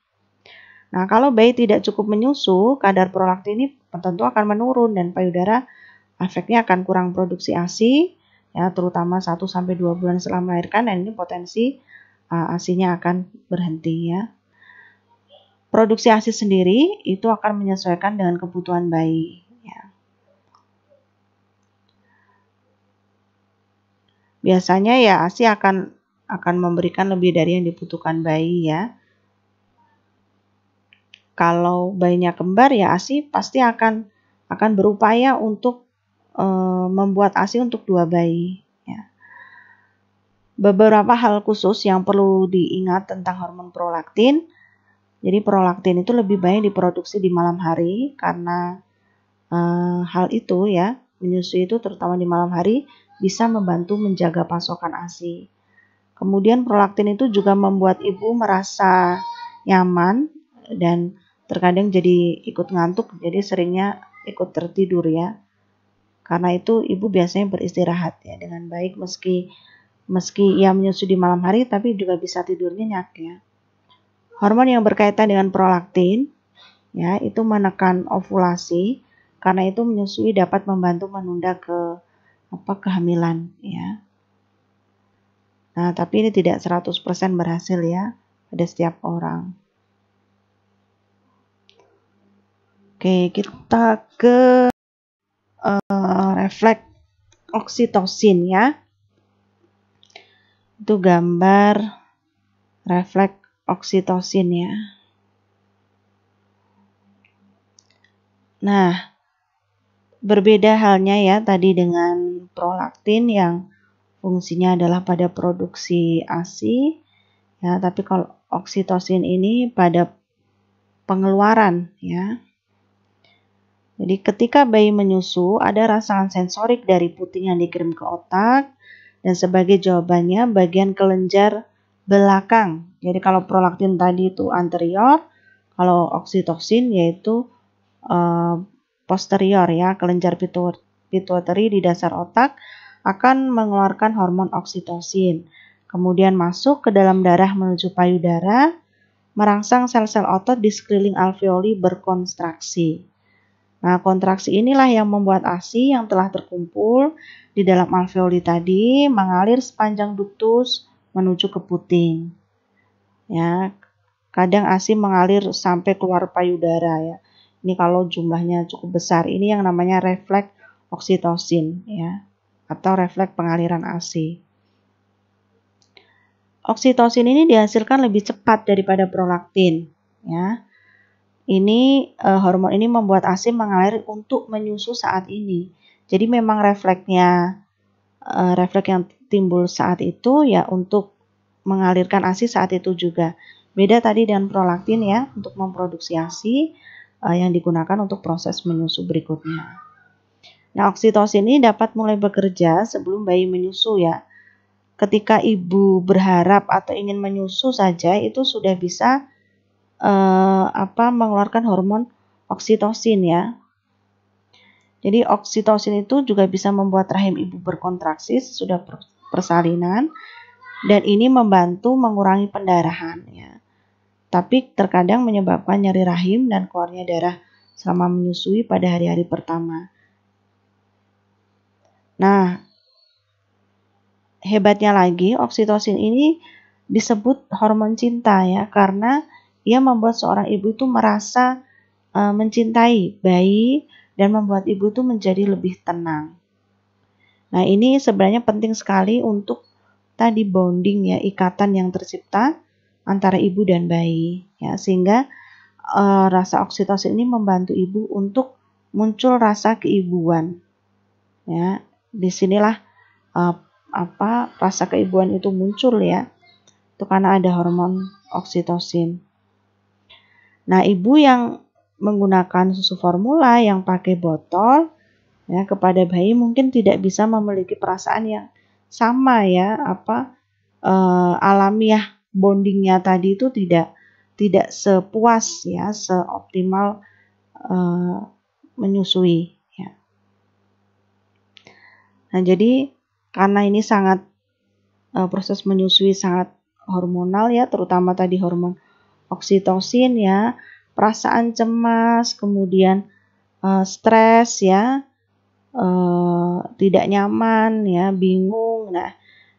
Nah, kalau bayi tidak cukup menyusu, kadar prolaktin ini tentu akan menurun dan payudara efeknya akan kurang produksi ASI ya terutama 1 sampai 2 bulan setelah melahirkan dan ini potensi uh, ASI-nya akan berhenti ya. Produksi ASI sendiri itu akan menyesuaikan dengan kebutuhan bayi ya. Biasanya ya ASI akan akan memberikan lebih dari yang dibutuhkan bayi ya. Kalau bayinya kembar ya ASI pasti akan akan berupaya untuk Eh, membuat ASI untuk dua bayi. Ya. Beberapa hal khusus yang perlu diingat tentang hormon prolaktin. Jadi prolaktin itu lebih baik diproduksi di malam hari karena eh, hal itu ya menyusui itu terutama di malam hari bisa membantu menjaga pasokan ASI. Kemudian prolaktin itu juga membuat ibu merasa nyaman dan terkadang jadi ikut ngantuk, jadi seringnya ikut tertidur ya. Karena itu ibu biasanya beristirahat ya dengan baik meski meski ia menyusui di malam hari tapi juga bisa tidur nyenyak ya. Hormon yang berkaitan dengan prolaktin ya itu menekan ovulasi karena itu menyusui dapat membantu menunda ke apa kehamilan ya. Nah, tapi ini tidak 100% berhasil ya pada setiap orang. Oke, kita ke Eh, refleks oksitosin ya. Itu gambar refleks oksitosin ya. Nah, berbeda halnya ya tadi dengan prolaktin yang fungsinya adalah pada produksi ASI ya, tapi kalau oksitosin ini pada pengeluaran ya. Jadi ketika bayi menyusu, ada rangsangan sensorik dari puting yang dikirim ke otak dan sebagai jawabannya bagian kelenjar belakang. Jadi kalau prolaktin tadi itu anterior, kalau oksitoksin yaitu uh, posterior ya, kelenjar pituitary di dasar otak akan mengeluarkan hormon oksitosin. Kemudian masuk ke dalam darah menuju payudara, merangsang sel-sel otot di sekeliling alveoli berkontraksi. Nah, kontraksi inilah yang membuat ASI yang telah terkumpul di dalam alveoli tadi mengalir sepanjang ductus menuju ke puting. Ya, kadang ASI mengalir sampai keluar payudara ya. Ini kalau jumlahnya cukup besar, ini yang namanya refleks oksitosin ya atau refleks pengaliran ASI. Oksitosin ini dihasilkan lebih cepat daripada prolaktin ya ini eh, hormon ini membuat asi mengalir untuk menyusu saat ini. Jadi memang refleksnya eh, refleks yang timbul saat itu ya untuk mengalirkan asi saat itu juga. Beda tadi dengan prolaktin ya untuk memproduksi asi eh, yang digunakan untuk proses menyusu berikutnya. Nah, oksitosin ini dapat mulai bekerja sebelum bayi menyusu ya. Ketika ibu berharap atau ingin menyusu saja itu sudah bisa uh, apa mengeluarkan hormon oksitosin ya. Jadi oksitosin itu juga bisa membuat rahim ibu berkontraksi sudah persalinan dan ini membantu mengurangi pendarahan ya. Tapi terkadang menyebabkan nyeri rahim dan keluarnya darah selama menyusui pada hari-hari pertama. Nah, hebatnya lagi oksitosin ini disebut hormon cinta ya karena ia membuat seorang ibu itu merasa uh, mencintai bayi dan membuat ibu itu menjadi lebih tenang. Nah, ini sebenarnya penting sekali untuk tadi bonding ya, ikatan yang tercipta antara ibu dan bayi ya, sehingga uh, rasa oksitosin ini membantu ibu untuk muncul rasa keibuan. Ya, disinilah uh, apa rasa keibuan itu muncul ya. Itu karena ada hormon oksitosin. Nah, ibu yang menggunakan susu formula yang pakai botol ya kepada bayi mungkin tidak bisa memiliki perasaan yang sama ya apa e, alamiah bondingnya tadi itu tidak tidak sepuas ya seoptimal e, menyusui ya. Nah, jadi karena ini sangat e, proses menyusui sangat hormonal ya terutama tadi hormon oksitosin ya, perasaan cemas, kemudian uh, stres ya, uh, tidak nyaman ya, bingung. Nah,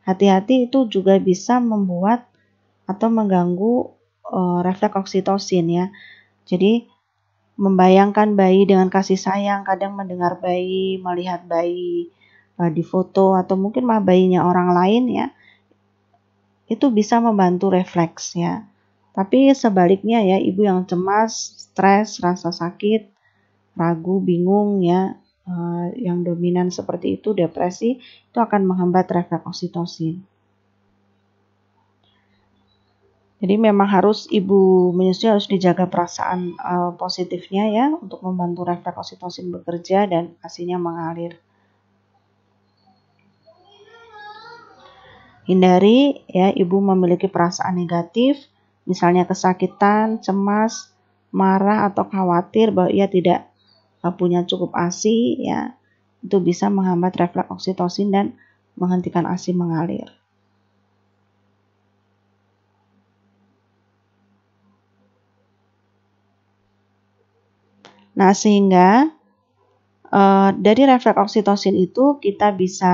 hati-hati itu juga bisa membuat atau mengganggu uh, refleks oksitosin ya. Jadi membayangkan bayi dengan kasih sayang, kadang mendengar bayi, melihat bayi uh, di foto atau mungkin mah bayinya orang lain ya, itu bisa membantu refleks ya. Tapi sebaliknya ya, ibu yang cemas, stres, rasa sakit, ragu, bingung ya, eh, yang dominan seperti itu, depresi, itu akan menghambat refleks oksitosin. Jadi memang harus ibu menyusui harus dijaga perasaan uh, positifnya ya untuk membantu refleks oksitosin bekerja dan asinya mengalir. Hindari ya ibu memiliki perasaan negatif misalnya kesakitan, cemas, marah atau khawatir bahwa ia tidak eh, punya cukup ASI ya itu bisa menghambat refleks oksitosin dan menghentikan ASI mengalir. Nah, sehingga uh, dari refleks oksitosin itu kita bisa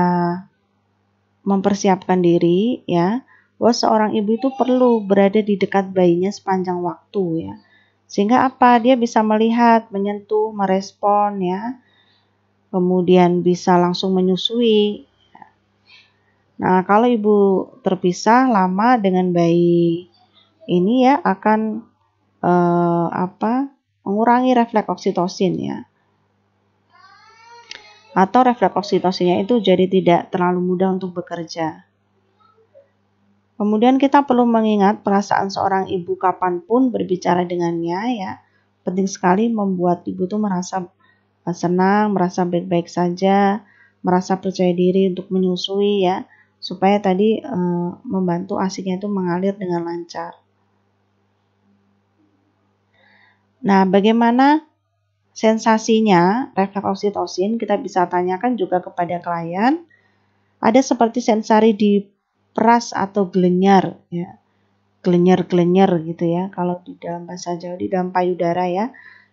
mempersiapkan diri ya bahwa seorang ibu itu perlu berada di dekat bayinya sepanjang waktu ya. Sehingga apa? Dia bisa melihat, menyentuh, merespon ya. Kemudian bisa langsung menyusui. Nah, kalau ibu terpisah lama dengan bayi ini ya akan eh, apa? mengurangi refleks oksitosin ya. Atau refleks oksitosinnya itu jadi tidak terlalu mudah untuk bekerja. Kemudian kita perlu mengingat perasaan seorang ibu kapanpun berbicara dengannya ya. Penting sekali membuat ibu itu merasa eh, senang, merasa baik-baik saja, merasa percaya diri untuk menyusui ya, supaya tadi e, membantu asinya itu mengalir dengan lancar. Nah, bagaimana sensasinya refleks oksitosin kita bisa tanyakan juga kepada klien. Ada seperti sensasi di peras atau gelenyar ya gelenyar-gelenyar gitu ya kalau di dalam bahasa Jawa di dalam payudara ya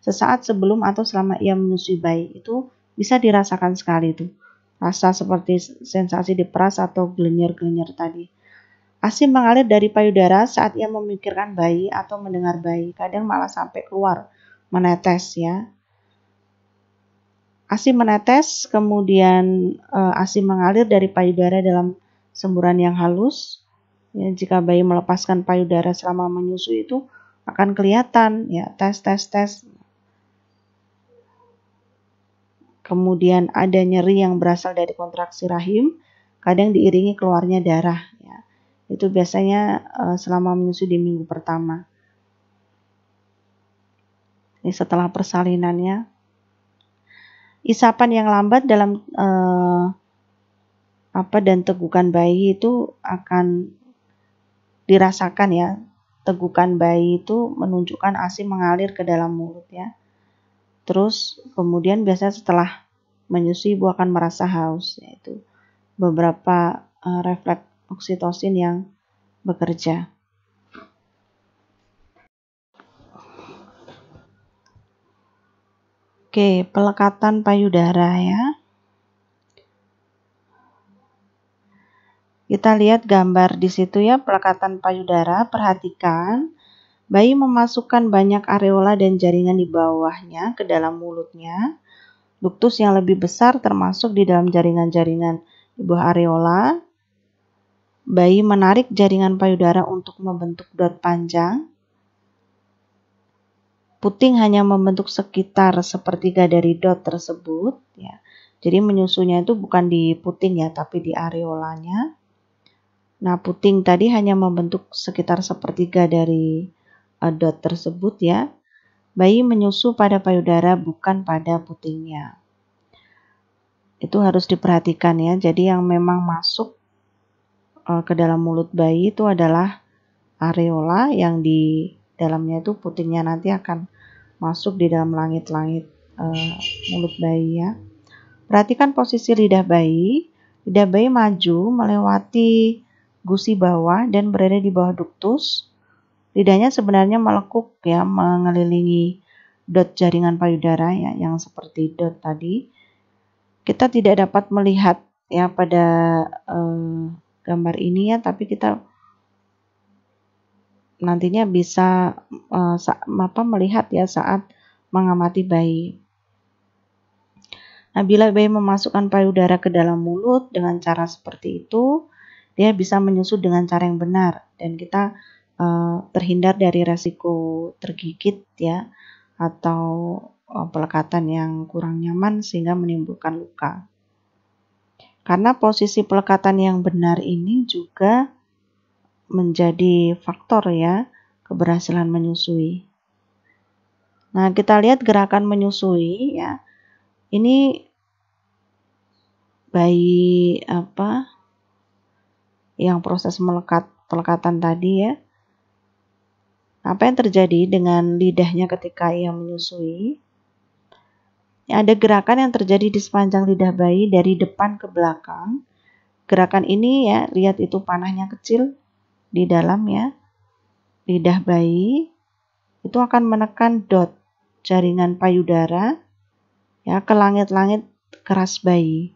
sesaat sebelum atau selama ia menyusui bayi itu bisa dirasakan sekali itu rasa seperti sensasi diperas atau gelenyar-gelenyar tadi asi mengalir dari payudara saat ia memikirkan bayi atau mendengar bayi kadang malah sampai keluar menetes ya asi menetes kemudian e, eh, asi mengalir dari payudara dalam semburan yang halus. Ya, jika bayi melepaskan payudara selama menyusu itu akan kelihatan ya tes tes tes. Kemudian ada nyeri yang berasal dari kontraksi rahim, kadang diiringi keluarnya darah ya. Itu biasanya uh, selama menyusu di minggu pertama. Ini setelah persalinannya. Isapan yang lambat dalam uh, apa dan tegukan bayi itu akan dirasakan ya. Tegukan bayi itu menunjukkan ASI mengalir ke dalam mulut ya. Terus kemudian biasanya setelah menyusui ibu akan merasa haus yaitu beberapa uh, refleks oksitosin yang bekerja. Oke, pelekatan payudara ya. Kita lihat gambar di situ ya, pelekatan payudara. Perhatikan, bayi memasukkan banyak areola dan jaringan di bawahnya ke dalam mulutnya. Duktus yang lebih besar termasuk di dalam jaringan-jaringan di bawah areola. Bayi menarik jaringan payudara untuk membentuk dot panjang. Puting hanya membentuk sekitar sepertiga dari dot tersebut. Ya. Jadi menyusunya itu bukan di puting ya, tapi di areolanya. Nah, puting tadi hanya membentuk sekitar sepertiga dari eh, dot tersebut ya. Bayi menyusu pada payudara bukan pada putingnya. Itu harus diperhatikan ya. Jadi yang memang masuk eh, ke dalam mulut bayi itu adalah areola yang di dalamnya itu putingnya nanti akan masuk di dalam langit-langit eh, mulut bayi ya. Perhatikan posisi lidah bayi. Lidah bayi maju melewati gusi bawah dan berada di bawah duktus. Lidahnya sebenarnya melekuk ya mengelilingi dot jaringan payudara ya yang seperti dot tadi. Kita tidak dapat melihat ya pada eh, gambar ini ya, tapi kita nantinya bisa eh, apa melihat ya saat mengamati bayi. Nah, bila bayi memasukkan payudara ke dalam mulut dengan cara seperti itu, dia bisa menyusut dengan cara yang benar dan kita uh, terhindar dari resiko tergigit ya atau uh, pelekatan yang kurang nyaman sehingga menimbulkan luka. Karena posisi pelekatan yang benar ini juga menjadi faktor ya keberhasilan menyusui. Nah, kita lihat gerakan menyusui ya. Ini bayi apa yang proses melekat pelekatan tadi ya. Apa yang terjadi dengan lidahnya ketika ia menyusui? Ada gerakan yang terjadi di sepanjang lidah bayi dari depan ke belakang. Gerakan ini ya, lihat itu panahnya kecil di dalam ya. Lidah bayi itu akan menekan dot jaringan payudara ya ke langit-langit keras bayi.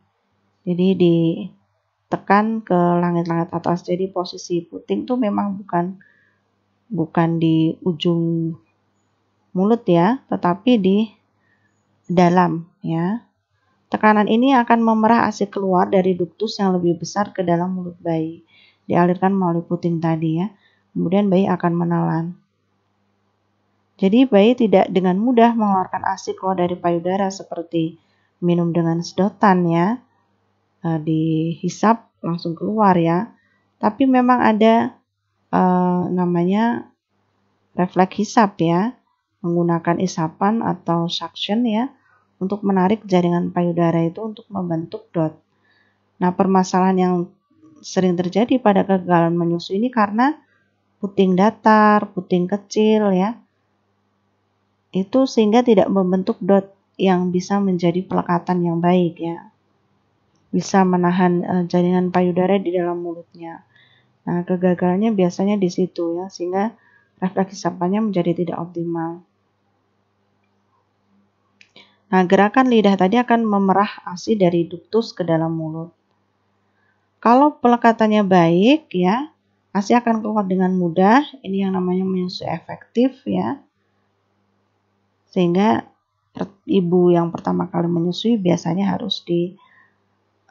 Jadi di tekan ke langit-langit atas. Jadi posisi puting tuh memang bukan bukan di ujung mulut ya, tetapi di dalam ya. Tekanan ini akan memerah asi keluar dari duktus yang lebih besar ke dalam mulut bayi. Dialirkan melalui puting tadi ya. Kemudian bayi akan menelan. Jadi bayi tidak dengan mudah mengeluarkan asi keluar dari payudara seperti minum dengan sedotan ya uh, dihisap langsung keluar ya. Tapi memang ada uh, namanya refleks hisap ya, menggunakan isapan atau suction ya untuk menarik jaringan payudara itu untuk membentuk dot. Nah, permasalahan yang sering terjadi pada kegagalan menyusui ini karena puting datar, puting kecil ya. Itu sehingga tidak membentuk dot yang bisa menjadi pelekatan yang baik ya bisa menahan uh, jaringan payudara di dalam mulutnya. Nah, kegagalannya biasanya di situ ya, sehingga refleksi sampahnya menjadi tidak optimal. Nah, gerakan lidah tadi akan memerah ASI dari duktus ke dalam mulut. Kalau pelekatannya baik ya, ASI akan keluar dengan mudah. Ini yang namanya menyusui efektif ya. Sehingga ibu yang pertama kali menyusui biasanya harus di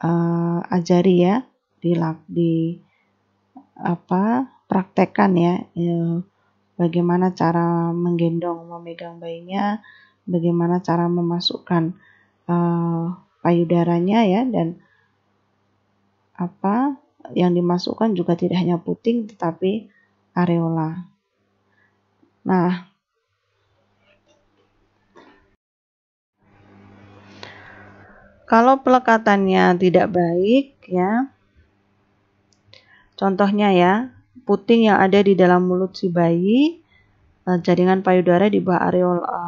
uh, ajari ya di di apa praktekkan ya uh, bagaimana cara menggendong memegang bayinya bagaimana cara memasukkan uh, payudaranya ya dan apa yang dimasukkan juga tidak hanya puting tetapi areola. Nah, Kalau pelekatannya tidak baik ya. Contohnya ya, puting yang ada di dalam mulut si bayi, eh, jaringan payudara di bawah areola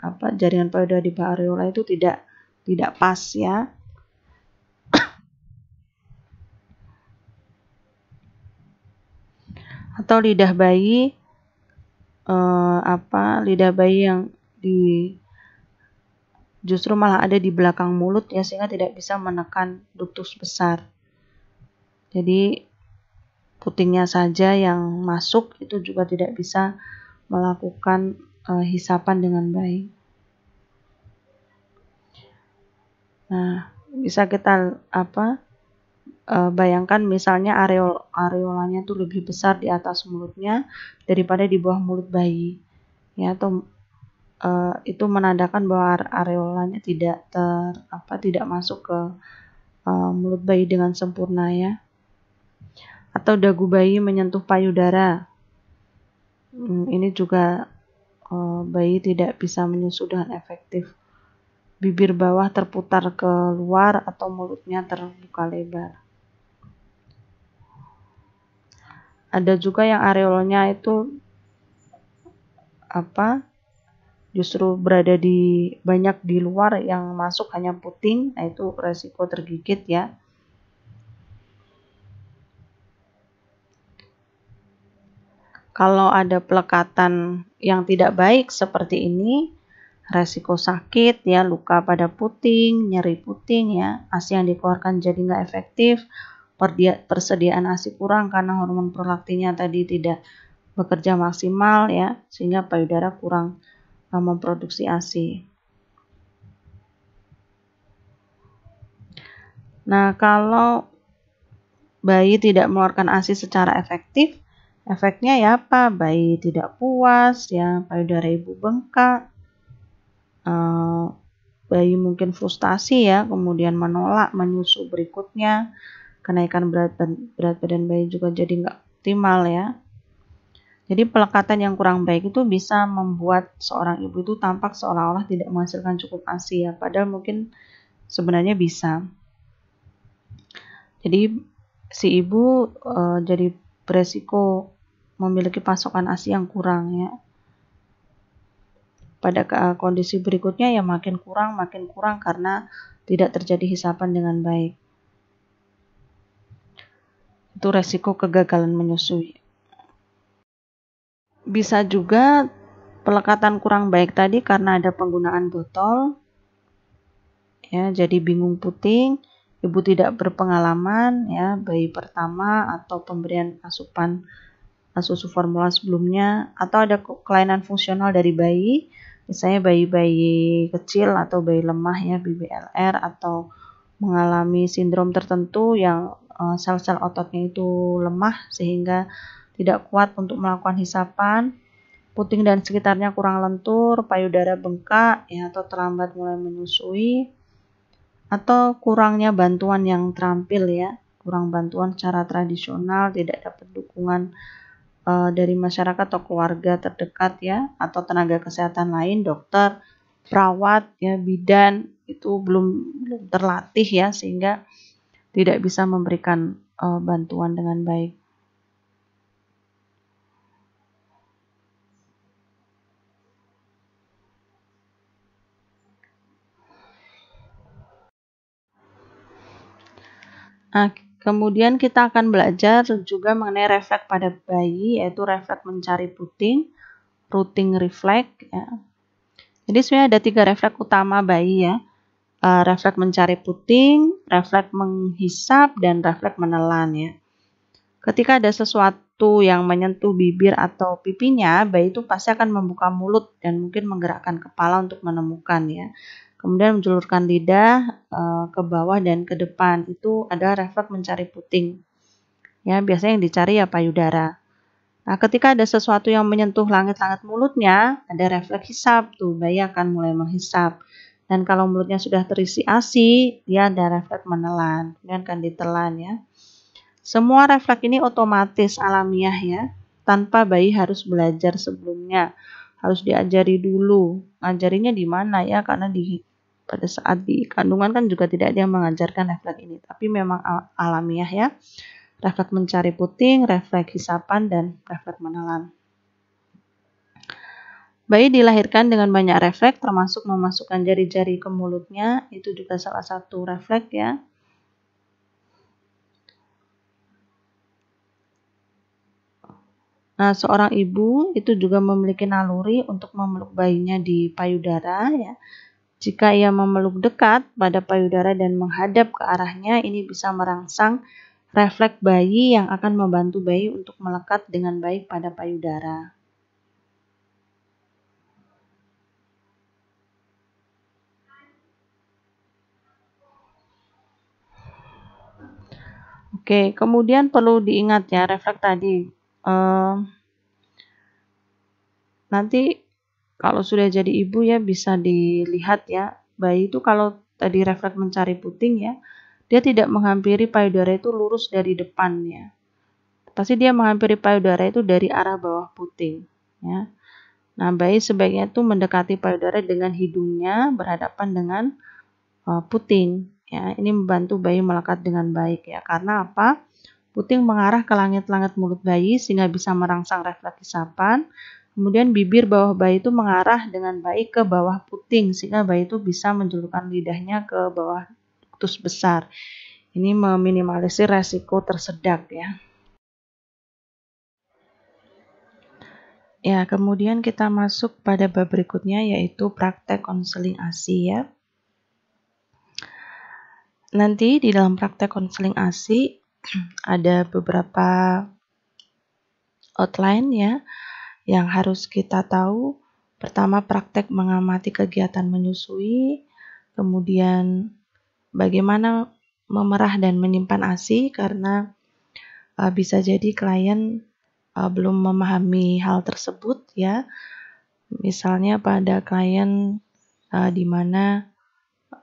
apa jaringan payudara di bawah areola itu tidak tidak pas ya. Atau lidah bayi eh, apa lidah bayi yang di justru malah ada di belakang mulut ya sehingga tidak bisa menekan ductus besar. Jadi putingnya saja yang masuk itu juga tidak bisa melakukan e, hisapan dengan baik. Nah, bisa kita apa e, bayangkan misalnya areol areolanya itu lebih besar di atas mulutnya daripada di bawah mulut bayi ya atau Eh, itu menandakan bahwa areolanya tidak ter apa tidak masuk ke uh, mulut bayi dengan sempurna ya. Atau dagu bayi menyentuh payudara. Hmm, ini juga uh, bayi tidak bisa menyusu dengan efektif. Bibir bawah terputar keluar atau mulutnya terbuka lebar. Ada juga yang areolnya itu apa? justru berada di banyak di luar yang masuk hanya puting, nah itu resiko tergigit ya. Kalau ada pelekatan yang tidak baik seperti ini, resiko sakit ya, luka pada puting, nyeri puting ya, ASI yang dikeluarkan jadi nggak efektif, persediaan ASI kurang karena hormon prolaktinnya tadi tidak bekerja maksimal ya, sehingga payudara kurang memproduksi ASI. Nah, kalau bayi tidak mengeluarkan ASI secara efektif, efeknya ya apa? Bayi tidak puas, ya payudara ibu bengkak, eh, bayi mungkin frustasi ya, kemudian menolak menyusu berikutnya, kenaikan berat, berat badan bayi juga jadi nggak optimal ya. Jadi pelekatan yang kurang baik itu bisa membuat seorang ibu itu tampak seolah-olah tidak menghasilkan cukup ASI ya, padahal mungkin sebenarnya bisa. Jadi si ibu e, jadi beresiko memiliki pasokan ASI yang kurang ya. Pada eh, kondisi berikutnya ya makin kurang, makin kurang karena tidak terjadi hisapan dengan baik. Itu resiko kegagalan menyusui bisa juga pelekatan kurang baik tadi karena ada penggunaan botol ya jadi bingung puting ibu tidak berpengalaman ya bayi pertama atau pemberian asupan susu formula sebelumnya atau ada kelainan fungsional dari bayi misalnya bayi-bayi kecil atau bayi lemah ya BBLR atau mengalami sindrom tertentu yang eh, sel-sel ototnya itu lemah sehingga tidak kuat untuk melakukan hisapan, puting dan sekitarnya kurang lentur, payudara bengkak ya atau terlambat mulai menyusui, atau kurangnya bantuan yang terampil ya, kurang bantuan secara tradisional, tidak dapat dukungan e, dari masyarakat atau keluarga terdekat ya, atau tenaga kesehatan lain, dokter, perawat ya, bidan itu belum belum terlatih ya sehingga tidak bisa memberikan e, bantuan dengan baik. Nah, kemudian kita akan belajar juga mengenai refleks pada bayi, yaitu refleks mencari puting, rooting refleks. Ya. Jadi sebenarnya ada tiga refleks utama bayi ya. Uh, refleks mencari puting, refleks menghisap, dan refleks menelan ya. Ketika ada sesuatu yang menyentuh bibir atau pipinya, bayi itu pasti akan membuka mulut dan mungkin menggerakkan kepala untuk menemukan ya. Kemudian menjulurkan lidah uh, ke bawah dan ke depan itu ada refleks mencari puting. Ya, biasanya yang dicari ya payudara. Nah, ketika ada sesuatu yang menyentuh langit-langit mulutnya, ada refleks hisap tuh, bayi akan mulai menghisap. Dan kalau mulutnya sudah terisi ASI, dia ada refleks menelan, kemudian akan ditelan ya. Semua refleks ini otomatis alamiah ya, tanpa bayi harus belajar sebelumnya harus diajari dulu. Ngajarinya di mana ya? Karena di pada saat di kandungan kan juga tidak ada yang mengajarkan refleks ini, tapi memang alamiah ya. Refleks mencari puting, refleks hisapan, dan refleks menelan. Bayi dilahirkan dengan banyak refleks, termasuk memasukkan jari-jari ke mulutnya, itu juga salah satu refleks ya. Nah, seorang ibu itu juga memiliki naluri untuk memeluk bayinya di payudara ya. Jika ia memeluk dekat pada payudara dan menghadap ke arahnya, ini bisa merangsang refleks bayi yang akan membantu bayi untuk melekat dengan baik pada payudara. Oke, kemudian perlu diingat ya refleks tadi. Uh, nanti kalau sudah jadi ibu ya bisa dilihat ya, bayi itu kalau tadi refleks mencari puting ya, dia tidak menghampiri payudara itu lurus dari depannya. Pasti dia menghampiri payudara itu dari arah bawah puting ya. Nah, bayi sebaiknya itu mendekati payudara dengan hidungnya berhadapan dengan uh, puting ya. Ini membantu bayi melekat dengan baik ya. Karena apa? Puting mengarah ke langit-langit mulut bayi sehingga bisa merangsang refleks hisapan Kemudian bibir bawah bayi itu mengarah dengan baik ke bawah puting sehingga bayi itu bisa menjulurkan lidahnya ke bawah tus besar. Ini meminimalisir resiko tersedak ya. Ya, kemudian kita masuk pada bab berikutnya yaitu praktek konseling ASI ya. Nanti di dalam praktek konseling ASI ada beberapa outline ya. Yang harus kita tahu, pertama praktek mengamati kegiatan menyusui, kemudian bagaimana memerah dan menyimpan ASI karena uh, bisa jadi klien uh, belum memahami hal tersebut ya. Misalnya pada klien uh, di mana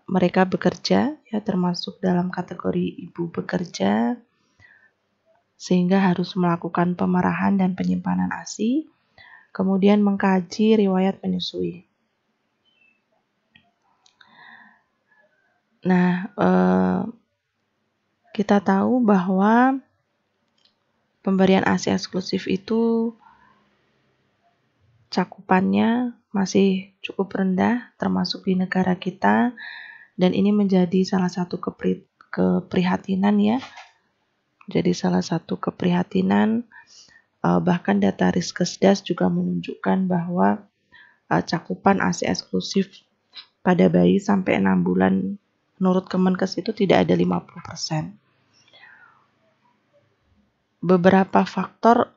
mereka bekerja ya termasuk dalam kategori ibu bekerja sehingga harus melakukan pemerahan dan penyimpanan ASI kemudian mengkaji riwayat menyusui. Nah, eh, kita tahu bahwa pemberian ASI eksklusif itu cakupannya masih cukup rendah, termasuk di negara kita, dan ini menjadi salah satu keprihatinan ya, jadi salah satu keprihatinan Uh, bahkan data Riskesdas juga menunjukkan bahwa uh, cakupan ASI eksklusif pada bayi sampai 6 bulan menurut Kemenkes itu tidak ada 50%. Beberapa faktor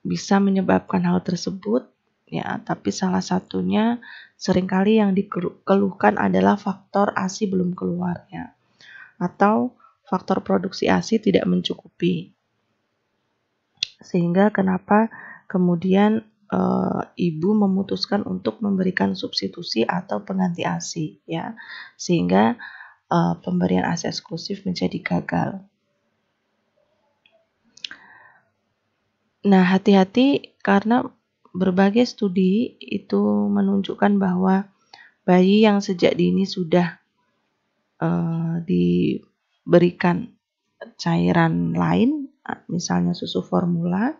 bisa menyebabkan hal tersebut ya, tapi salah satunya seringkali yang dikeluhkan adalah faktor ASI belum keluarnya atau faktor produksi ASI tidak mencukupi. Sehingga kenapa kemudian e, ibu memutuskan untuk memberikan substitusi atau pengganti ASI ya. Sehingga e, pemberian ASI eksklusif menjadi gagal. Nah, hati-hati karena berbagai studi itu menunjukkan bahwa bayi yang sejak dini sudah uh, diberikan cairan lain misalnya susu formula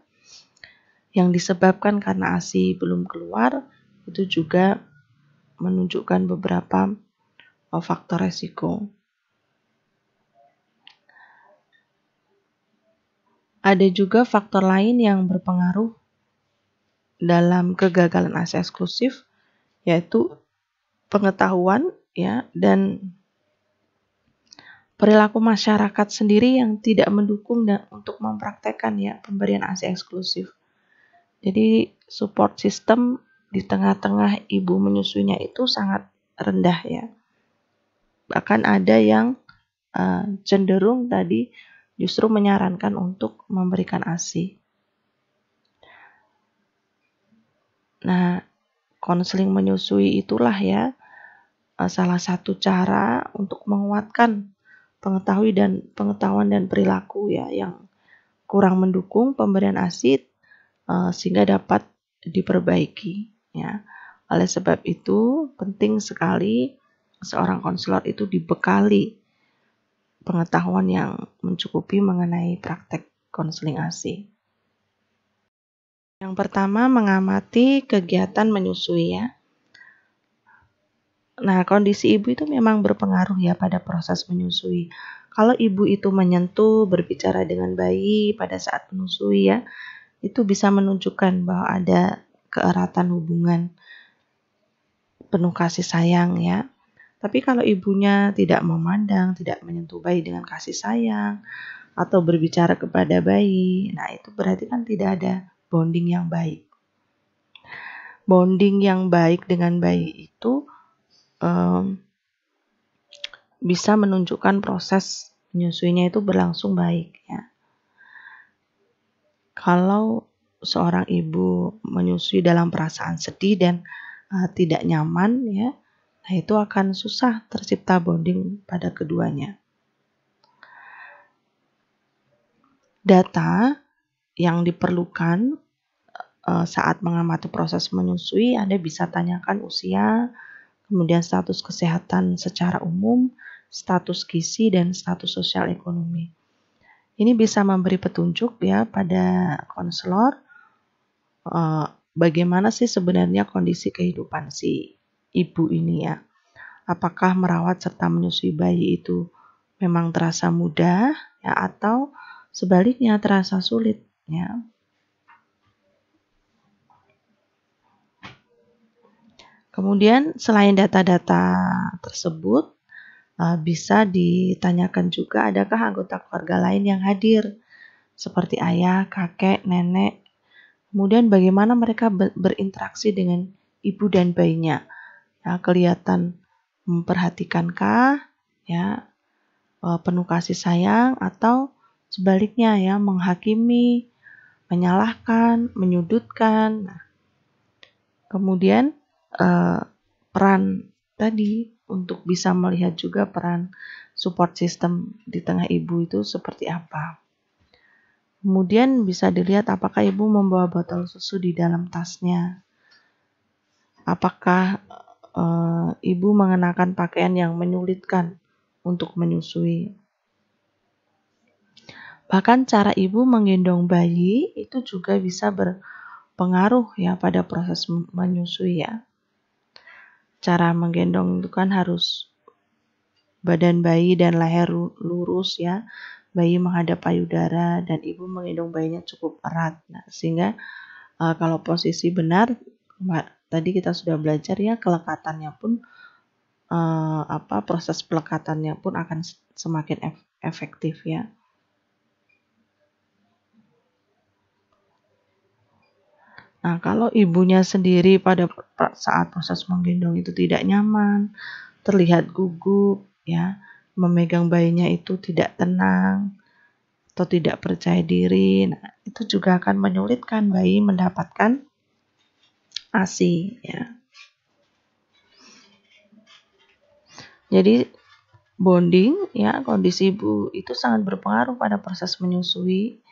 yang disebabkan karena ASI belum keluar itu juga menunjukkan beberapa e, faktor resiko. Ada juga faktor lain yang berpengaruh dalam kegagalan ASI eksklusif yaitu pengetahuan ya dan perilaku masyarakat sendiri yang tidak mendukung dan untuk mempraktekkan ya pemberian ASI eksklusif. Jadi support system di tengah-tengah ibu menyusunya itu sangat rendah ya. Bahkan ada yang uh, cenderung tadi justru menyarankan untuk memberikan ASI. Nah, konseling menyusui itulah ya eh, salah satu cara untuk menguatkan pengetahui dan pengetahuan dan perilaku ya yang kurang mendukung pemberian ASID uh, sehingga dapat diperbaiki ya. Oleh sebab itu penting sekali seorang konselor itu dibekali pengetahuan yang mencukupi mengenai praktek konseling ASI. Yang pertama mengamati kegiatan menyusui ya. Nah, kondisi ibu itu memang berpengaruh ya pada proses menyusui. Kalau ibu itu menyentuh, berbicara dengan bayi pada saat menyusui ya, itu bisa menunjukkan bahwa ada keeratan hubungan penuh kasih sayang ya. Tapi kalau ibunya tidak memandang, tidak menyentuh bayi dengan kasih sayang atau berbicara kepada bayi, nah itu berarti kan tidak ada bonding yang baik. Bonding yang baik dengan bayi itu bisa menunjukkan proses menyusuinya itu berlangsung baik ya. Kalau seorang ibu menyusui dalam perasaan sedih dan uh, tidak nyaman ya, nah itu akan susah tercipta bonding pada keduanya. Data yang diperlukan uh, saat mengamati proses menyusui, Anda bisa tanyakan usia, kemudian status kesehatan secara umum, status gizi dan status sosial ekonomi. Ini bisa memberi petunjuk ya pada konselor eh, bagaimana sih sebenarnya kondisi kehidupan si ibu ini ya. Apakah merawat serta menyusui bayi itu memang terasa mudah ya atau sebaliknya terasa sulit ya. Kemudian selain data-data tersebut eh, bisa ditanyakan juga adakah anggota keluarga lain yang hadir seperti ayah, kakek, nenek. Kemudian bagaimana mereka berinteraksi dengan ibu dan bayinya. Ya, kelihatan memperhatikankah ya eh, penuh kasih sayang atau sebaliknya ya menghakimi, menyalahkan, menyudutkan. Nah, kemudian Eh, peran tadi untuk bisa melihat juga peran support system di tengah ibu itu seperti apa. Kemudian bisa dilihat apakah ibu membawa botol susu di dalam tasnya. Apakah e, ibu mengenakan pakaian yang menyulitkan untuk menyusui. Bahkan cara ibu menggendong bayi itu juga bisa berpengaruh ya pada proses menyusui ya cara menggendong itu kan harus badan bayi dan leher lurus ya. Bayi menghadap payudara dan ibu menggendong bayinya cukup erat. Nah, sehingga uh, kalau posisi benar tadi kita sudah belajar ya kelekatannya pun uh, apa proses pelekatannya pun akan semakin ef efektif ya. Nah, kalau ibunya sendiri pada saat proses menggendong itu tidak nyaman, terlihat gugup, ya, memegang bayinya itu tidak tenang atau tidak percaya diri, nah, itu juga akan menyulitkan bayi mendapatkan ASI, ya. Jadi bonding ya kondisi ibu itu sangat berpengaruh pada proses menyusui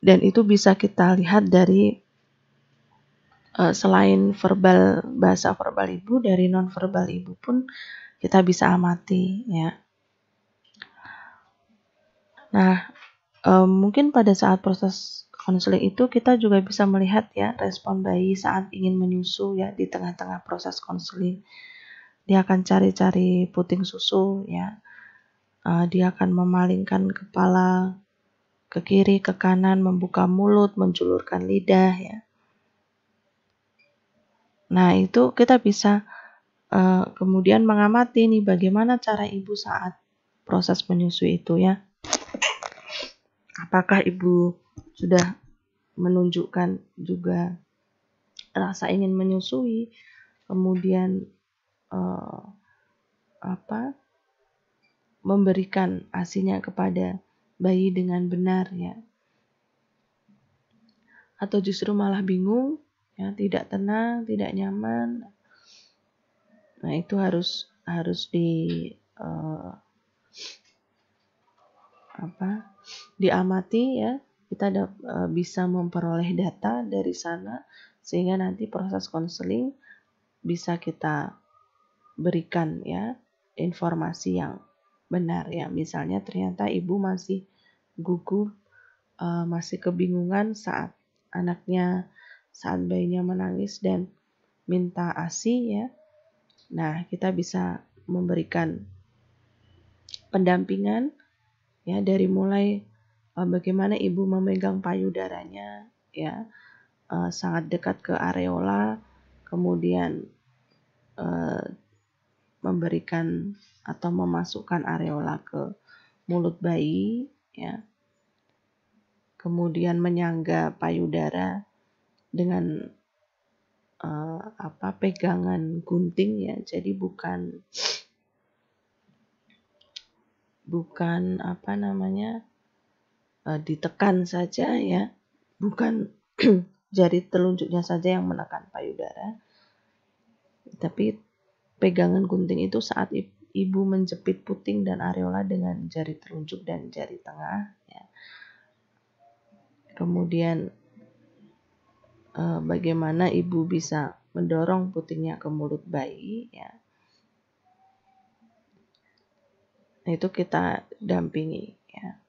dan itu bisa kita lihat dari eh, selain verbal bahasa verbal ibu dari non verbal ibu pun kita bisa amati ya nah eh, mungkin pada saat proses konseling itu kita juga bisa melihat ya respon bayi saat ingin menyusu ya di tengah-tengah proses konseling dia akan cari-cari puting susu ya eh, dia akan memalingkan kepala ke kiri, ke kanan, membuka mulut, menjulurkan lidah ya. Nah, itu kita bisa uh, kemudian mengamati nih bagaimana cara ibu saat proses menyusui itu ya. Apakah ibu sudah menunjukkan juga rasa ingin menyusui, kemudian uh, apa? memberikan asinya kepada bayi dengan benar ya. Atau justru malah bingung, ya, tidak tenang, tidak nyaman. Nah, itu harus harus di uh, apa? diamati ya. Kita ada, uh, bisa memperoleh data dari sana sehingga nanti proses konseling bisa kita berikan ya informasi yang benar ya iya. misalnya ternyata ibu masih gugup uh, masih kebingungan saat anaknya saat bayinya menangis dan minta asi ya nah kita bisa memberikan pendampingan ya dari mulai uh, bagaimana ibu memegang payudaranya ya uh, sangat dekat ke areola kemudian uh, memberikan atau memasukkan areola ke mulut bayi ya kemudian menyangga payudara dengan uh, apa pegangan gunting ya jadi bukan bukan apa namanya uh, ditekan saja ya bukan jari telunjuknya saja yang menekan payudara tapi pegangan gunting itu saat ibu menjepit puting dan areola dengan jari telunjuk dan jari tengah. Ya. Kemudian e, bagaimana ibu bisa mendorong putingnya ke mulut bayi? Ya. Nah, itu kita dampingi. Ya.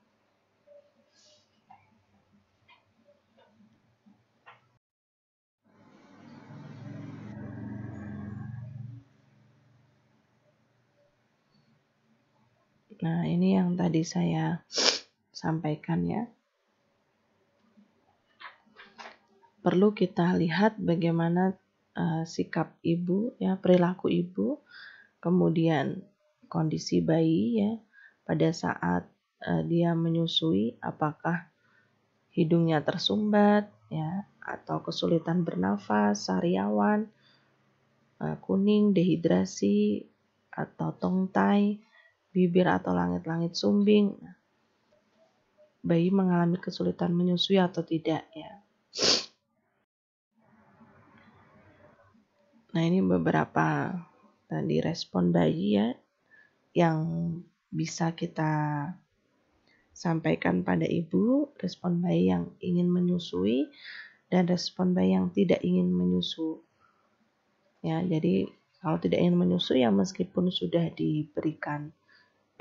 Nah, ini yang tadi saya sampaikan ya. Perlu kita lihat bagaimana uh, sikap ibu ya, perilaku ibu, kemudian kondisi bayi ya pada saat uh, dia menyusui apakah hidungnya tersumbat ya atau kesulitan bernafas, sariawan, uh, kuning, dehidrasi atau tongtai bibir atau langit-langit sumbing. Nah, bayi mengalami kesulitan menyusui atau tidak ya. Nah, ini beberapa tadi eh, respon bayi ya yang bisa kita sampaikan pada ibu, respon bayi yang ingin menyusui dan respon bayi yang tidak ingin menyusu. Ya, jadi kalau tidak ingin menyusu ya meskipun sudah diberikan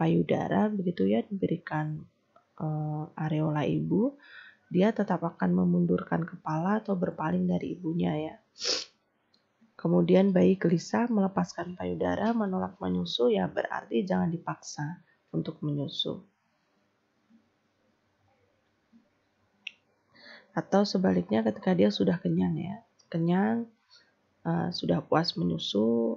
payudara begitu ya diberikan uh, areola ibu, dia tetap akan memundurkan kepala atau berpaling dari ibunya ya. Kemudian bayi gelisah melepaskan payudara, menolak menyusu ya berarti jangan dipaksa untuk menyusu. Atau sebaliknya ketika dia sudah kenyang ya, kenyang uh, sudah puas menyusu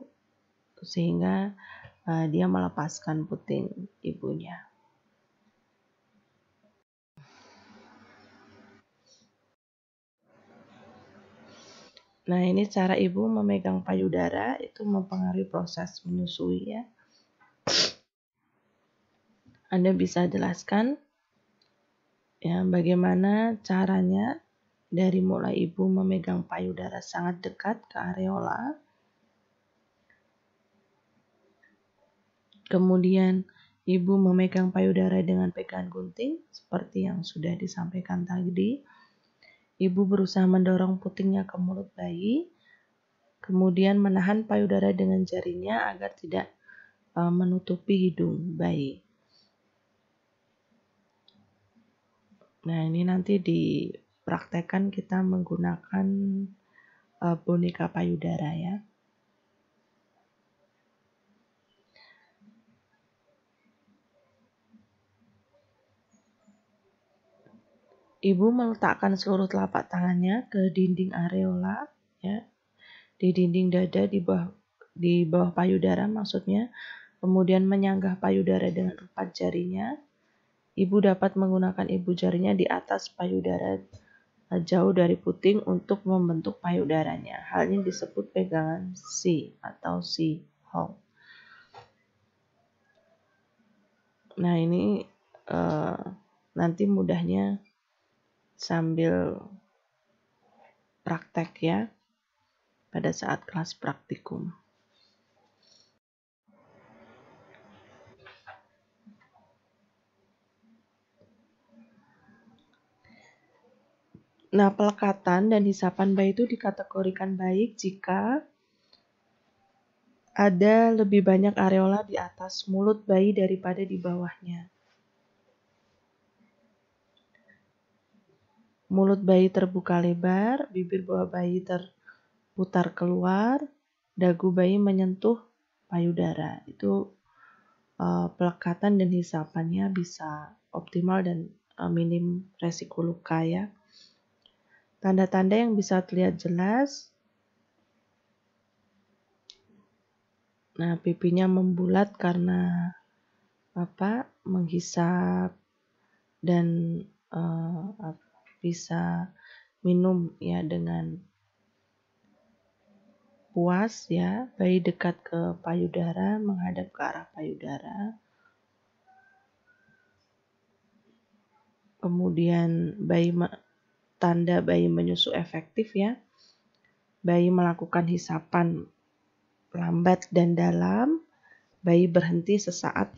sehingga Eh, dia melepaskan puting ibunya. Nah, ini cara ibu memegang payudara itu mempengaruhi proses menyusui ya. Anda bisa jelaskan ya bagaimana caranya dari mulai ibu memegang payudara sangat dekat ke areola Kemudian ibu memegang payudara dengan pegangan gunting seperti yang sudah disampaikan tadi. Ibu berusaha mendorong putingnya ke mulut bayi, kemudian menahan payudara dengan jarinya agar tidak e, menutupi hidung bayi. Nah, ini nanti dipraktekkan kita menggunakan e, boneka payudara ya. Ibu meletakkan seluruh telapak tangannya ke dinding areola, ya, di dinding dada di bawah di bawah payudara maksudnya, kemudian menyanggah payudara dengan empat jarinya. Ibu dapat menggunakan ibu jarinya di atas payudara eh, jauh dari puting untuk membentuk payudaranya. Hal ini disebut pegangan si atau si hong. Nah ini uh, nanti mudahnya sambil praktek ya pada saat kelas praktikum. Nah, pelekatan dan hisapan bayi itu dikategorikan baik jika ada lebih banyak areola di atas mulut bayi daripada di bawahnya. mulut bayi terbuka lebar, bibir bawah bayi terputar keluar, dagu bayi menyentuh payudara. Itu uh, pelekatan dan hisapannya bisa optimal dan uh, minim resiko luka ya. Tanda-tanda yang bisa terlihat jelas. Nah, pipinya membulat karena apa? Menghisap dan uh, eh, apa, bisa minum ya dengan puas ya, bayi dekat ke payudara, menghadap ke arah payudara. Kemudian bayi tanda bayi menyusu efektif ya. Bayi melakukan hisapan lambat dan dalam. Bayi berhenti sesaat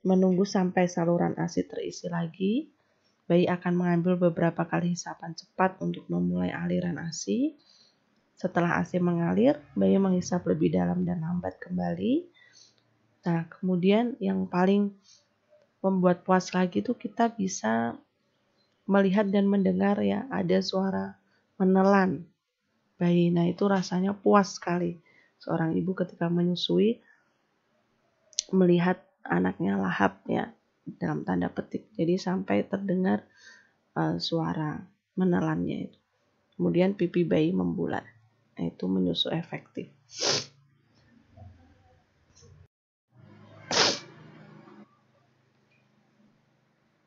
menunggu sampai saluran ASI terisi lagi. Bayi akan mengambil beberapa kali hisapan cepat untuk memulai aliran ASI. Setelah ASI mengalir, bayi menghisap lebih dalam dan lambat kembali. Nah, kemudian yang paling membuat puas lagi itu kita bisa melihat dan mendengar ya ada suara menelan bayi. Nah, itu rasanya puas sekali. Seorang ibu ketika menyusui melihat anaknya lahap ya dalam tanda petik. Jadi sampai terdengar uh, suara menelannya itu. Kemudian pipi bayi membulat. Nah, itu menyusu efektif.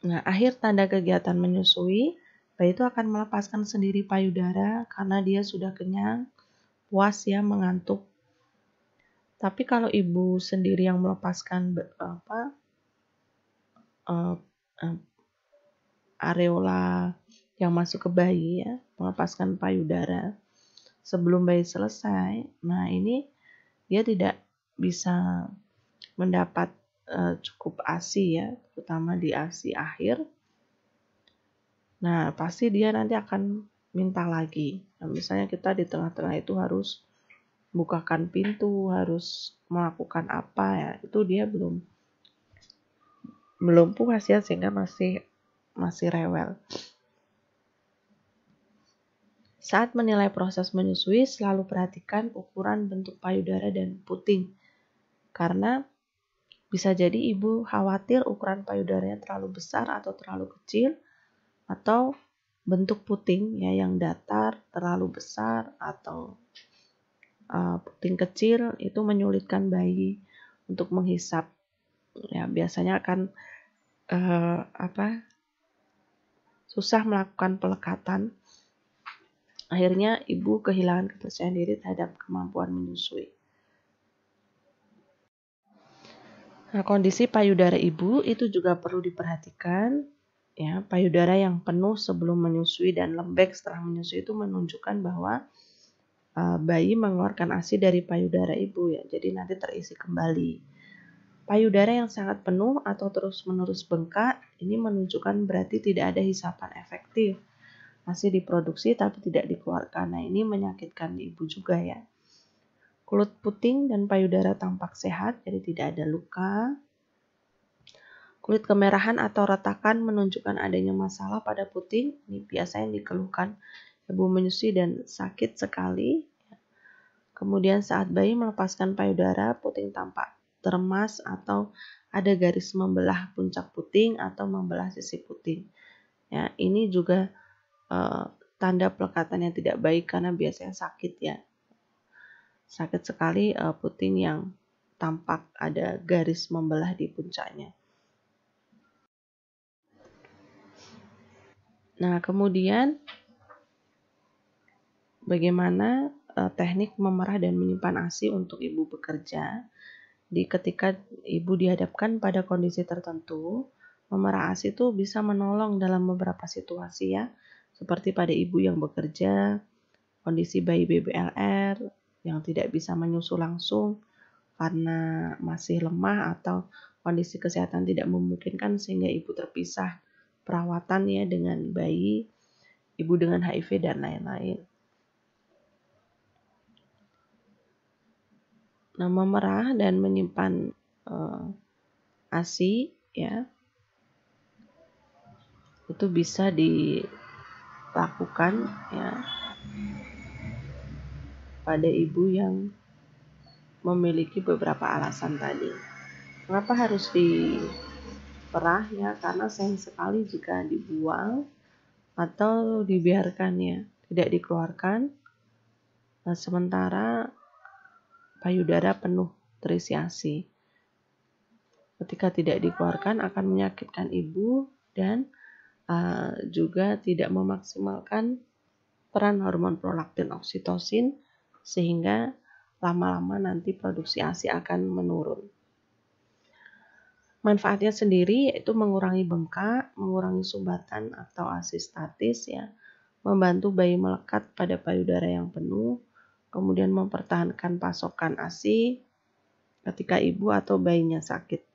Nah, akhir tanda kegiatan menyusui, bayi itu akan melepaskan sendiri payudara karena dia sudah kenyang, puas ya, mengantuk, tapi kalau ibu sendiri yang melepaskan apa uh, uh, areola yang masuk ke bayi ya, melepaskan payudara sebelum bayi selesai. Nah, ini dia tidak bisa mendapat uh, cukup ASI ya, terutama di ASI akhir. Nah, pasti dia nanti akan minta lagi. Nah, misalnya kita di tengah-tengah itu harus bukakan pintu, harus melakukan apa ya, itu dia belum belum puas ya sehingga masih masih rewel. Saat menilai proses menyusui, selalu perhatikan ukuran bentuk payudara dan puting. Karena bisa jadi ibu khawatir ukuran payudaranya terlalu besar atau terlalu kecil, atau bentuk puting ya yang datar terlalu besar atau uh, puting kecil itu menyulitkan bayi untuk menghisap. Ya, biasanya akan uh, apa? susah melakukan pelekatan. Akhirnya ibu kehilangan kepercayaan diri terhadap kemampuan menyusui. Nah, kondisi payudara ibu itu juga perlu diperhatikan. Ya, payudara yang penuh sebelum menyusui dan lembek setelah menyusui itu menunjukkan bahwa uh, bayi mengeluarkan ASI dari payudara ibu ya. Jadi nanti terisi kembali. Payudara yang sangat penuh atau terus-menerus bengkak ini menunjukkan berarti tidak ada hisapan efektif. ASI diproduksi tapi tidak dikeluarkan. Nah, ini menyakitkan ibu juga ya. Kulit puting dan payudara tampak sehat, jadi tidak ada luka. Kulit kemerahan atau retakan menunjukkan adanya masalah pada puting. Ini biasanya dikeluhkan ibu menyusui dan sakit sekali. Kemudian saat bayi melepaskan payudara, puting tampak termas atau ada garis membelah puncak puting atau membelah sisi puting. Ya, ini juga e, tanda pelekatan yang tidak baik karena biasanya sakit ya. Sakit sekali e, puting yang tampak ada garis membelah di puncaknya. Nah, kemudian bagaimana uh, teknik memerah dan menyimpan ASI untuk ibu bekerja di ketika ibu dihadapkan pada kondisi tertentu memerah ASI itu bisa menolong dalam beberapa situasi ya seperti pada ibu yang bekerja kondisi bayi BBLR yang tidak bisa menyusu langsung karena masih lemah atau kondisi kesehatan tidak memungkinkan sehingga ibu terpisah perawatan ya dengan bayi, ibu dengan HIV dan lain-lain. memerah dan menyimpan uh, ASI ya. Itu bisa dilakukan ya pada ibu yang memiliki beberapa alasan tadi. Kenapa harus diperah ya? Karena sayang sekali jika dibuang atau dibiarkan ya, tidak dikeluarkan. Nah, sementara payudara penuh terisi ASI. Ketika tidak dikeluarkan akan menyakitkan ibu dan uh, juga tidak memaksimalkan peran hormon prolaktin oksitosin sehingga lama-lama nanti produksi ASI akan menurun. Manfaatnya sendiri yaitu mengurangi bengkak, mengurangi sumbatan atau ASI statis ya, membantu bayi melekat pada payudara yang penuh, kemudian mempertahankan pasokan ASI ketika ibu atau bayinya sakit.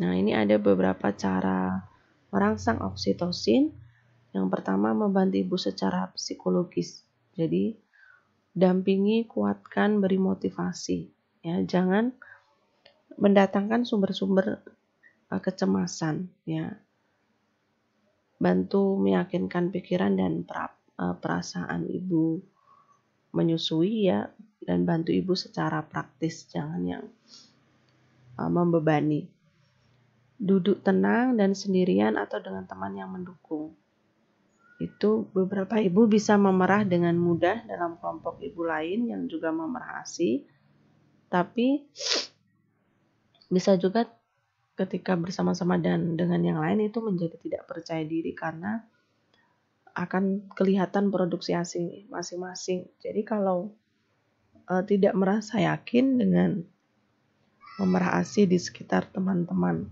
Nah, ini ada beberapa cara merangsang oksitosin. Yang pertama, membantu ibu secara psikologis. Jadi, dampingi, kuatkan, beri motivasi. Ya, jangan mendatangkan sumber-sumber eh, kecemasan. Ya, bantu meyakinkan pikiran dan perap Eh, perasaan ibu menyusui ya dan bantu ibu secara praktis jangan yang uh, membebani duduk tenang dan sendirian atau dengan teman yang mendukung itu beberapa ibu bisa memerah dengan mudah dalam kelompok ibu lain yang juga memerahasi tapi bisa juga ketika bersama-sama dan dengan yang lain itu menjadi tidak percaya diri karena akan kelihatan produksi asing masing-masing. Jadi kalau uh, tidak merasa yakin dengan memerah ASI di sekitar teman-teman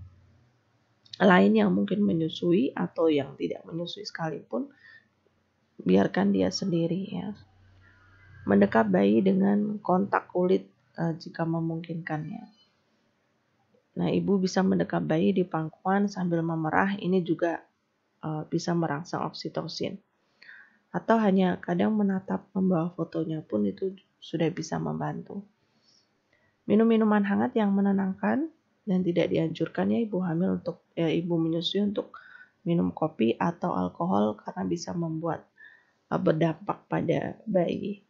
lain yang mungkin menyusui atau yang tidak menyusui sekalipun, biarkan dia sendiri ya. Mendekat bayi dengan kontak kulit uh, jika memungkinkannya. Nah, ibu bisa mendekat bayi di pangkuan sambil memerah. Ini juga uh, bisa merangsang oksitosin. Atau hanya kadang menatap membawa fotonya pun itu sudah bisa membantu. Minum-minuman hangat yang menenangkan dan tidak dianjurkan ya ibu hamil untuk ya, ibu menyusui untuk minum kopi atau alkohol karena bisa membuat uh, berdampak pada bayi.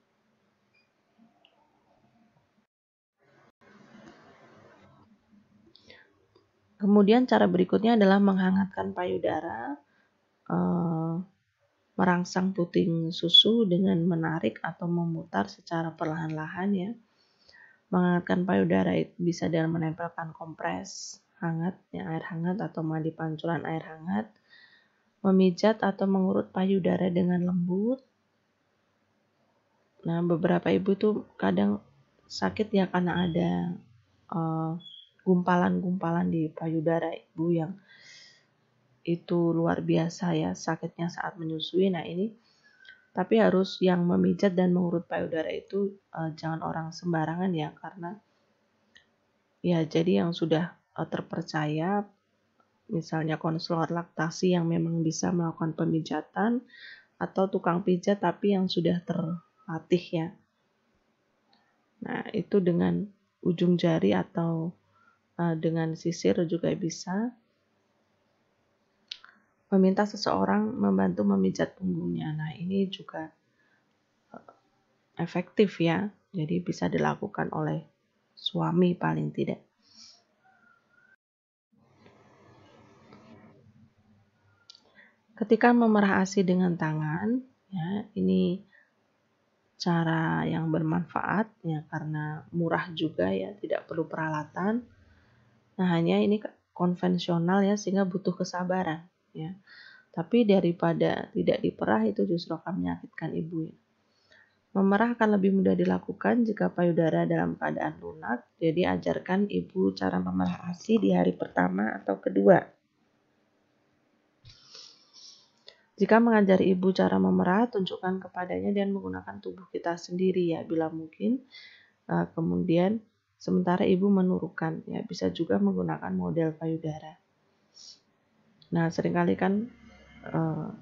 Kemudian cara berikutnya adalah menghangatkan payudara Eh, merangsang puting susu dengan menarik atau memutar secara perlahan-lahan ya. Menghangatkan payudara bisa dengan menempelkan kompres hangat, ya, air hangat atau mandi pancuran air hangat. Memijat atau mengurut payudara dengan lembut. Nah, beberapa ibu tuh kadang sakit ya karena ada eh, gumpalan-gumpalan uh, gumpalan -gumpalan di payudara ibu yang itu luar biasa ya sakitnya saat menyusui. Nah ini tapi harus yang memijat dan mengurut payudara itu uh, jangan orang sembarangan ya karena ya jadi yang sudah uh, terpercaya misalnya konselor laktasi yang memang bisa melakukan pemijatan atau tukang pijat tapi yang sudah terlatih ya. Nah, itu dengan ujung jari atau uh, dengan sisir juga bisa meminta seseorang membantu memijat punggungnya. Nah, ini juga eh, efektif ya. Jadi bisa dilakukan oleh suami paling tidak. Ketika memerah ASI dengan tangan, ya, ini cara yang bermanfaat ya karena murah juga ya, tidak perlu peralatan. Nah, hanya ini konvensional ya sehingga butuh kesabaran ya. Tapi daripada tidak diperah itu justru akan menyakitkan ibu ya. Memerah akan lebih mudah dilakukan jika payudara dalam keadaan lunak, jadi ajarkan ibu cara memerah ASI di hari pertama atau kedua. Jika mengajari ibu cara memerah, tunjukkan kepadanya dan menggunakan tubuh kita sendiri ya bila mungkin. Eh, kemudian sementara ibu menurunkan, ya bisa juga menggunakan model payudara. Nah, seringkali kan uh,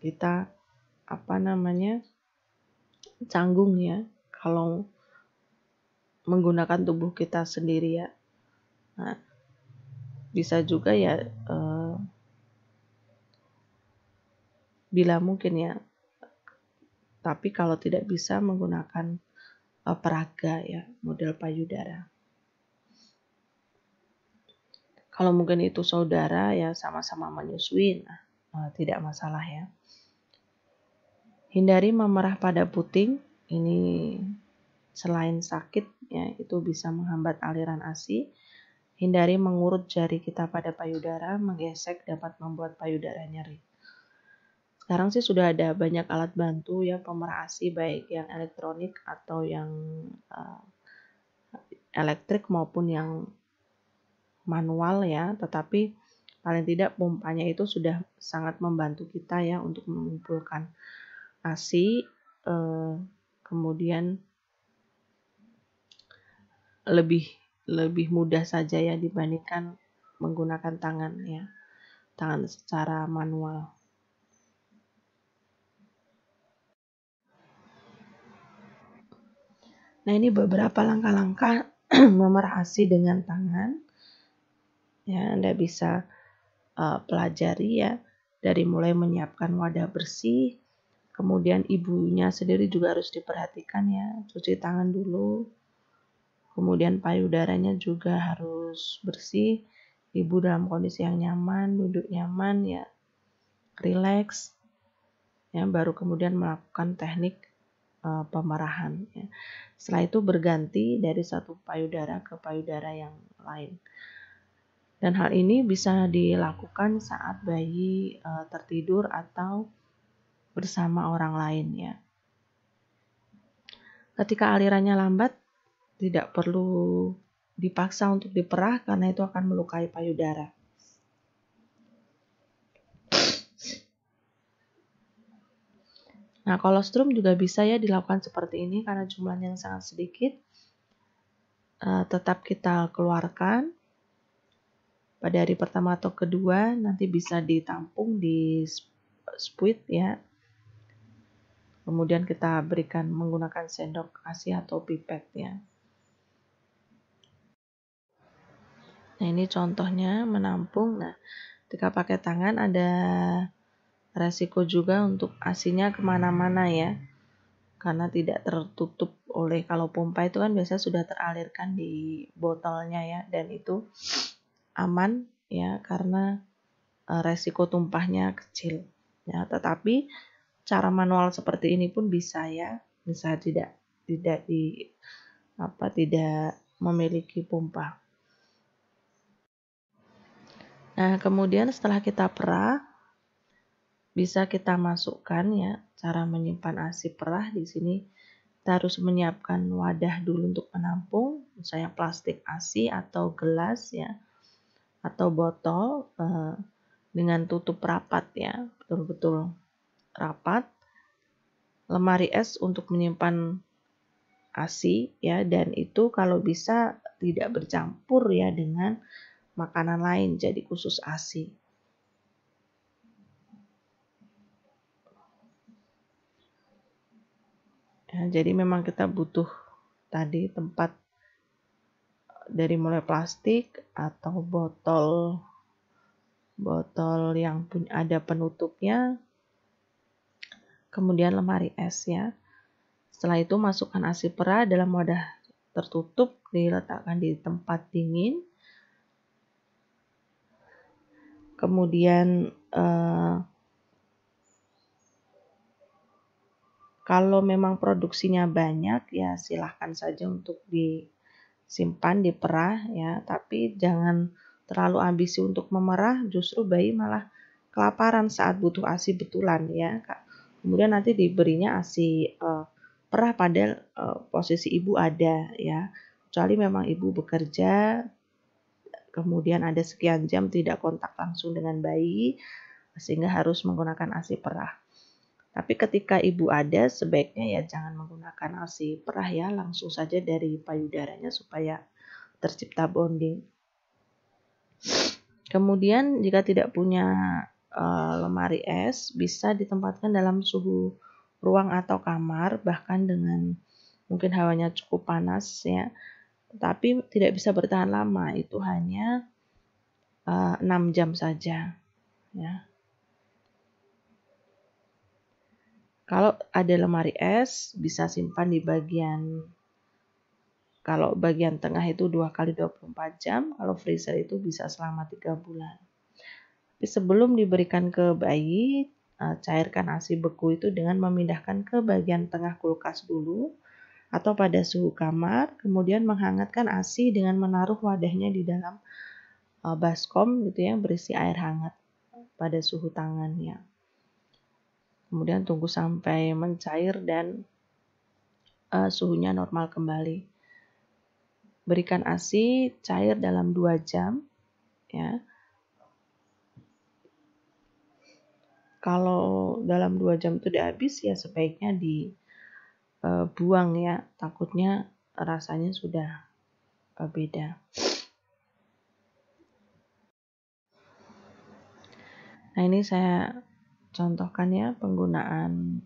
kita apa namanya canggung ya kalau menggunakan tubuh kita sendiri ya. Nah, bisa juga ya uh, bila mungkin ya. Tapi kalau tidak bisa menggunakan uh, peraga ya, model payudara. Kalau mungkin itu saudara ya sama-sama menyusui, nah, nah, tidak masalah ya. Hindari memerah pada puting, ini selain sakit ya itu bisa menghambat aliran ASI. Hindari mengurut jari kita pada payudara, menggesek dapat membuat payudara nyeri. Sekarang sih sudah ada banyak alat bantu ya pemerah ASI baik yang elektronik atau yang uh, elektrik maupun yang manual ya, tetapi paling tidak pompanya itu sudah sangat membantu kita ya untuk mengumpulkan ASI eh, kemudian lebih lebih mudah saja ya dibandingkan menggunakan tangan ya. Tangan secara manual. Nah, ini beberapa langkah-langkah memerah asi dengan tangan. Ya, Anda bisa uh, pelajari ya dari mulai menyiapkan wadah bersih, kemudian ibunya sendiri juga harus diperhatikan ya, cuci tangan dulu. Kemudian payudaranya juga harus bersih, ibu dalam kondisi yang nyaman, duduk nyaman ya, relax. Ya, baru kemudian melakukan teknik eh, pemerahan. Ya. Setelah itu berganti dari satu payudara ke payudara yang lain. Dan hal ini bisa dilakukan saat bayi e, tertidur atau bersama orang lain ya. Ketika alirannya lambat, tidak perlu dipaksa untuk diperah karena itu akan melukai payudara. Nah, kolostrum juga bisa ya dilakukan seperti ini karena jumlahnya yang sangat sedikit. E, tetap kita keluarkan pada hari pertama atau kedua nanti bisa ditampung di spuit ya. Kemudian kita berikan menggunakan sendok ASI atau pipet ya. Nah, ini contohnya menampung. Nah, ketika pakai tangan ada resiko juga untuk asinya kemana-mana ya karena tidak tertutup oleh kalau pompa itu kan biasanya sudah teralirkan di botolnya ya dan itu aman ya karena eh, resiko tumpahnya kecil ya tetapi cara manual seperti ini pun bisa ya bisa tidak tidak di apa tidak memiliki pompa nah kemudian setelah kita perah bisa kita masukkan ya cara menyimpan asi perah di sini kita harus menyiapkan wadah dulu untuk menampung misalnya plastik asi atau gelas ya atau botol uh, dengan tutup rapat ya, betul-betul rapat. Lemari es untuk menyimpan ASI ya dan itu kalau bisa tidak bercampur ya dengan makanan lain jadi khusus ASI. Ya, jadi memang kita butuh tadi tempat dari mulai plastik atau botol botol yang punya ada penutupnya kemudian lemari es ya setelah itu masukkan asi asipera dalam wadah tertutup diletakkan di tempat dingin kemudian eh, kalau memang produksinya banyak ya silahkan saja untuk di simpan di perah ya, tapi jangan terlalu ambisi untuk memerah, justru bayi malah kelaparan saat butuh ASI betulan ya. Kemudian nanti diberinya ASI uh, perah pada uh, posisi ibu ada ya. Kecuali memang ibu bekerja kemudian ada sekian jam tidak kontak langsung dengan bayi sehingga harus menggunakan ASI perah. Tapi ketika ibu ada, sebaiknya ya jangan menggunakan ASI perah ya, langsung saja dari payudaranya supaya tercipta bonding. Kemudian jika tidak punya uh, lemari es, bisa ditempatkan dalam suhu ruang atau kamar, bahkan dengan mungkin hawanya cukup panas ya. Tapi tidak bisa bertahan lama, itu hanya uh, eh, 6 jam saja. Ya. Kalau ada lemari es, bisa simpan di bagian kalau bagian tengah itu 2 kali 24 jam, kalau freezer itu bisa selama 3 bulan. Tapi sebelum diberikan ke bayi, eh, cairkan ASI beku itu dengan memindahkan ke bagian tengah kulkas dulu atau pada suhu kamar, kemudian menghangatkan ASI dengan menaruh wadahnya di dalam eh, baskom gitu ya berisi air hangat pada suhu tangannya. Kemudian tunggu sampai mencair dan uh, suhunya normal kembali. Berikan ASI cair dalam 2 jam ya. Kalau dalam 2 jam itu udah habis ya sebaiknya dibuang eh, ya. Takutnya rasanya sudah uh, beda. Nah, ini saya contohkan ya penggunaan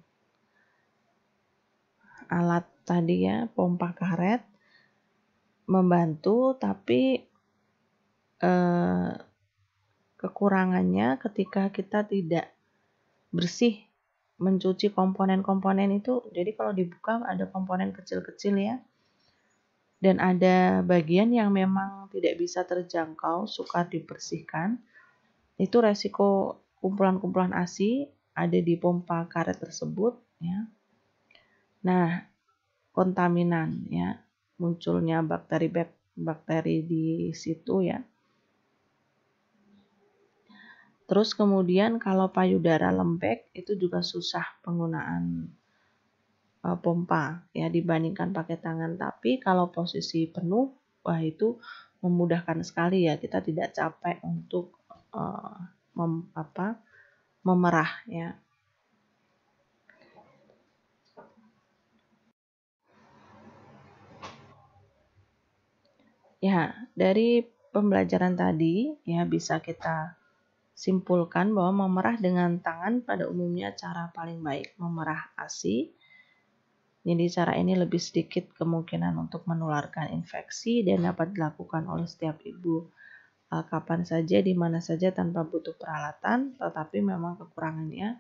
alat tadi ya pompa karet membantu tapi eh, kekurangannya ketika kita tidak bersih mencuci komponen-komponen itu jadi kalau dibuka ada komponen kecil-kecil ya dan ada bagian yang memang tidak bisa terjangkau, sukar dibersihkan, itu resiko kumpulan-kumpulan ASI ada di pompa karet tersebut ya. Nah, kontaminan ya, munculnya bakteri e bakteri di situ ya. Terus kemudian kalau payudara lembek itu juga susah penggunaan uh, pompa ya dibandingkan pakai tangan. Tapi kalau posisi penuh, wah itu memudahkan sekali ya kita tidak capek untuk uh, mem, apa memerah ya. Ya, dari pembelajaran tadi ya bisa kita simpulkan bahwa memerah dengan tangan pada umumnya cara paling baik memerah ASI. Jadi cara ini lebih sedikit kemungkinan untuk menularkan infeksi dan dapat dilakukan oleh setiap ibu uh, kapan saja, di mana saja tanpa butuh peralatan, tetapi memang kekurangannya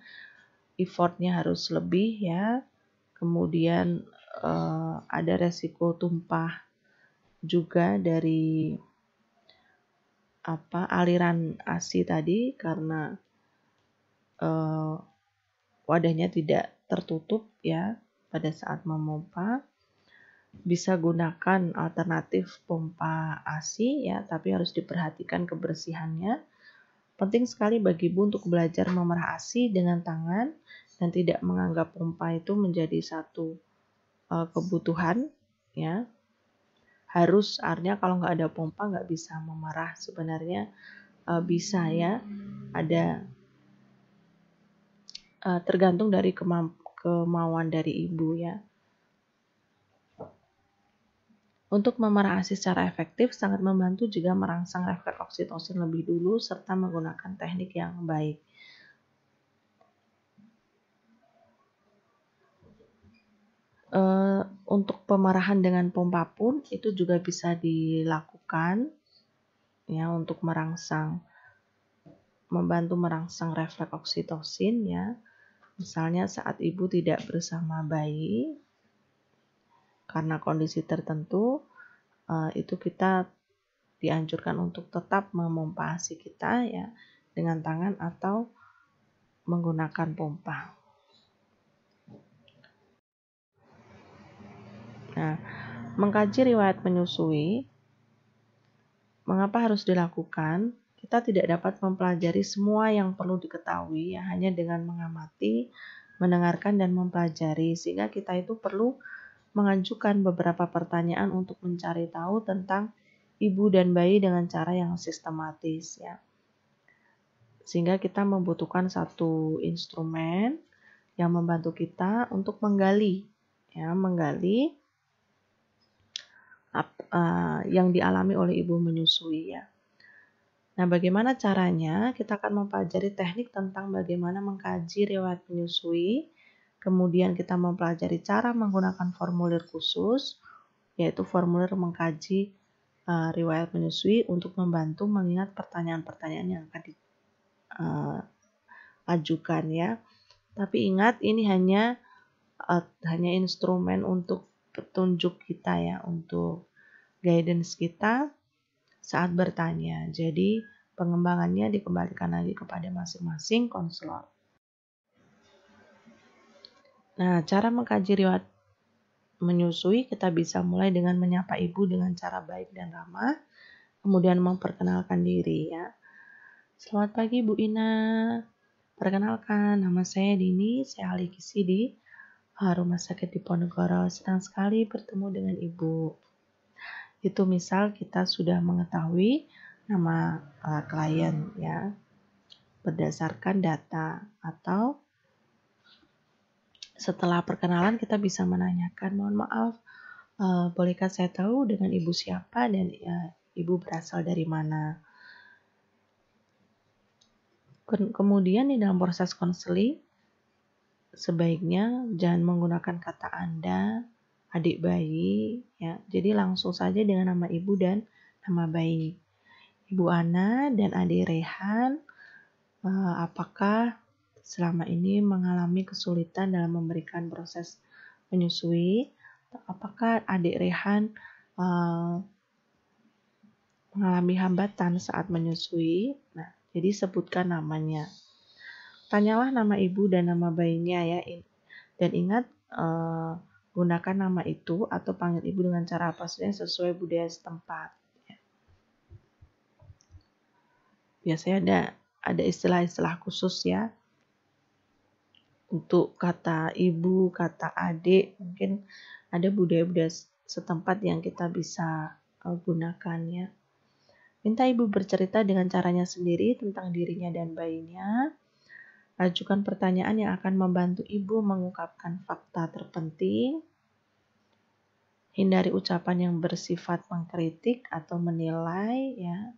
effortnya harus lebih ya. Kemudian uh, ada resiko tumpah juga dari apa aliran ASI tadi karena uh, wadahnya tidak tertutup ya pada saat memompa bisa gunakan alternatif pompa ASI ya, tapi harus diperhatikan kebersihannya. Penting sekali bagi Ibu untuk belajar memerah ASI dengan tangan dan tidak menganggap pompa itu menjadi satu uh, kebutuhan ya. Harus artinya kalau nggak ada pompa nggak bisa memerah sebenarnya uh, bisa ya. Ada uh, tergantung dari kemamp- kemauan dari ibu ya untuk memerasi secara efektif sangat membantu jika merangsang refleks oksitosin lebih dulu serta menggunakan teknik yang baik. Eh, untuk pemerahan dengan pompa pun itu juga bisa dilakukan ya untuk merangsang membantu merangsang refleks oksitosin ya misalnya saat ibu tidak bersama bayi karena kondisi tertentu eh, itu kita dianjurkan untuk tetap memompa ASI kita ya dengan tangan atau menggunakan pompa. Nah, mengkaji riwayat menyusui mengapa harus dilakukan? Kita tidak dapat mempelajari semua yang perlu diketahui ya hanya dengan mengamati, mendengarkan dan mempelajari sehingga kita itu perlu mengajukan beberapa pertanyaan untuk mencari tahu tentang ibu dan bayi dengan cara yang sistematis ya. Sehingga kita membutuhkan satu instrumen yang membantu kita untuk menggali ya, menggali ap, uh, yang dialami oleh ibu menyusui ya. Nah, bagaimana caranya? Kita akan mempelajari teknik tentang bagaimana mengkaji riwayat menyusui Kemudian kita mempelajari cara menggunakan formulir khusus, yaitu formulir mengkaji uh, riwayat menyusui untuk membantu mengingat pertanyaan-pertanyaan yang akan diajukan eh, uh, ya. Tapi ingat ini hanya uh, hanya instrumen untuk petunjuk kita ya, untuk guidance kita saat bertanya. Jadi pengembangannya dikembalikan lagi kepada masing-masing konselor. Nah, cara mengkaji riwayat menyusui kita bisa mulai dengan menyapa ibu dengan cara baik dan ramah, kemudian memperkenalkan diri ya. Selamat pagi Bu Ina. Perkenalkan, nama saya Dini, saya ahli gizi di eh, Rumah Sakit Diponegoro. Senang sekali bertemu dengan Ibu. Itu misal kita sudah mengetahui nama uh, klien ya berdasarkan data atau setelah perkenalan kita bisa menanyakan, mohon maaf, uh, bolehkah saya tahu dengan ibu siapa dan uh, ibu berasal dari mana? Kemudian di dalam proses konseling, sebaiknya jangan menggunakan kata Anda, adik bayi, ya. Jadi langsung saja dengan nama ibu dan nama bayi. Ibu Ana dan adik Rehan, eh, apakah selama ini mengalami kesulitan dalam memberikan proses menyusui, apakah adik Rehan uh, mengalami hambatan saat menyusui? Nah, jadi sebutkan namanya. Tanyalah nama ibu dan nama bayinya ya. Dan ingat uh, gunakan nama itu atau panggil ibu dengan cara apa saja sesuai budaya setempat. Biasanya ada ada istilah-istilah khusus ya untuk kata ibu, kata adik, mungkin ada budaya-budaya setempat yang kita bisa uh, gunakan ya. Minta ibu bercerita dengan caranya sendiri tentang dirinya dan bayinya. Ajukan pertanyaan yang akan membantu ibu mengungkapkan fakta terpenting. Hindari ucapan yang bersifat mengkritik atau menilai ya.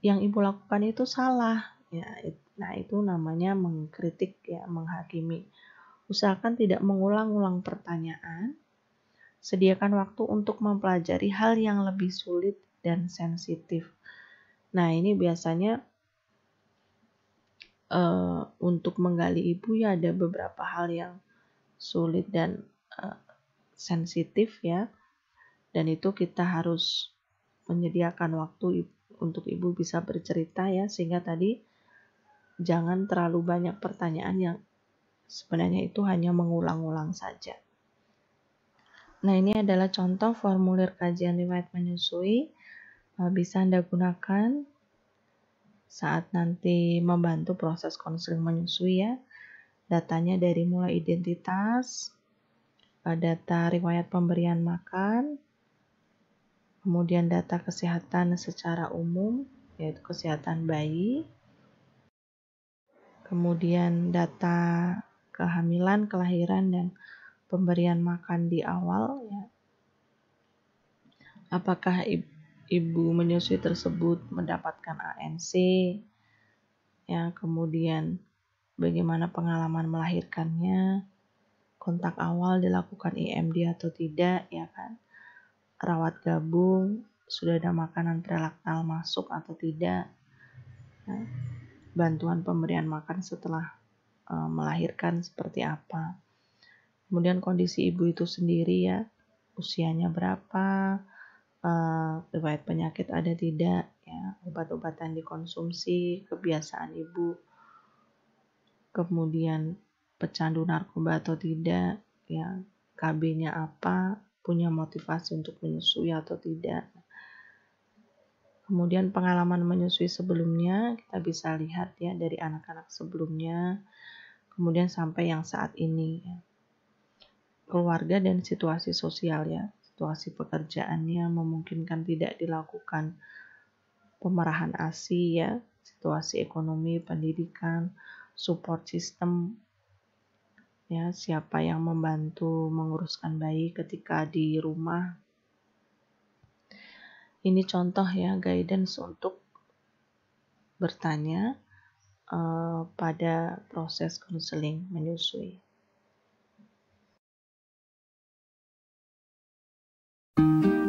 Yang ibu lakukan itu salah ya. Itu Nah, itu namanya mengkritik ya, menghakimi. Usahakan tidak mengulang-ulang pertanyaan. Sediakan waktu untuk mempelajari hal yang lebih sulit dan sensitif. Nah, ini biasanya uh, untuk menggali ibu ya ada beberapa hal yang sulit dan uh, sensitif ya. Dan itu kita harus menyediakan waktu untuk ibu bisa bercerita ya sehingga tadi jangan terlalu banyak pertanyaan yang sebenarnya itu hanya mengulang-ulang saja. Nah, ini adalah contoh formulir kajian riwayat menyusui e, bisa Anda gunakan saat nanti membantu proses konseling menyusui ya. Datanya dari mulai identitas, e, data riwayat pemberian makan, kemudian data kesehatan secara umum yaitu kesehatan bayi, kemudian data kehamilan, kelahiran, dan pemberian makan di awal. Ya. Apakah ibu menyusui tersebut mendapatkan ANC? Ya, kemudian bagaimana pengalaman melahirkannya? Kontak awal dilakukan IMD atau tidak, ya kan? Rawat gabung, sudah ada makanan prelaktal masuk atau tidak? Ya bantuan pemberian makan setelah e, melahirkan seperti apa. Kemudian kondisi ibu itu sendiri ya, usianya berapa, e, riwayat penyakit ada tidak, ya, obat-obatan dikonsumsi, kebiasaan ibu, kemudian pecandu narkoba atau tidak, ya, KB-nya apa, punya motivasi untuk menyusui atau tidak, Kemudian pengalaman menyusui sebelumnya kita bisa lihat ya dari anak-anak sebelumnya, kemudian sampai yang saat ini. Ya. Keluarga dan situasi sosial ya, situasi pekerjaannya memungkinkan tidak dilakukan pemerahan ASI ya, situasi ekonomi, pendidikan, support system ya, siapa yang membantu menguruskan bayi ketika di rumah ini contoh ya guidance untuk bertanya uh, pada proses konseling menyusui. thank you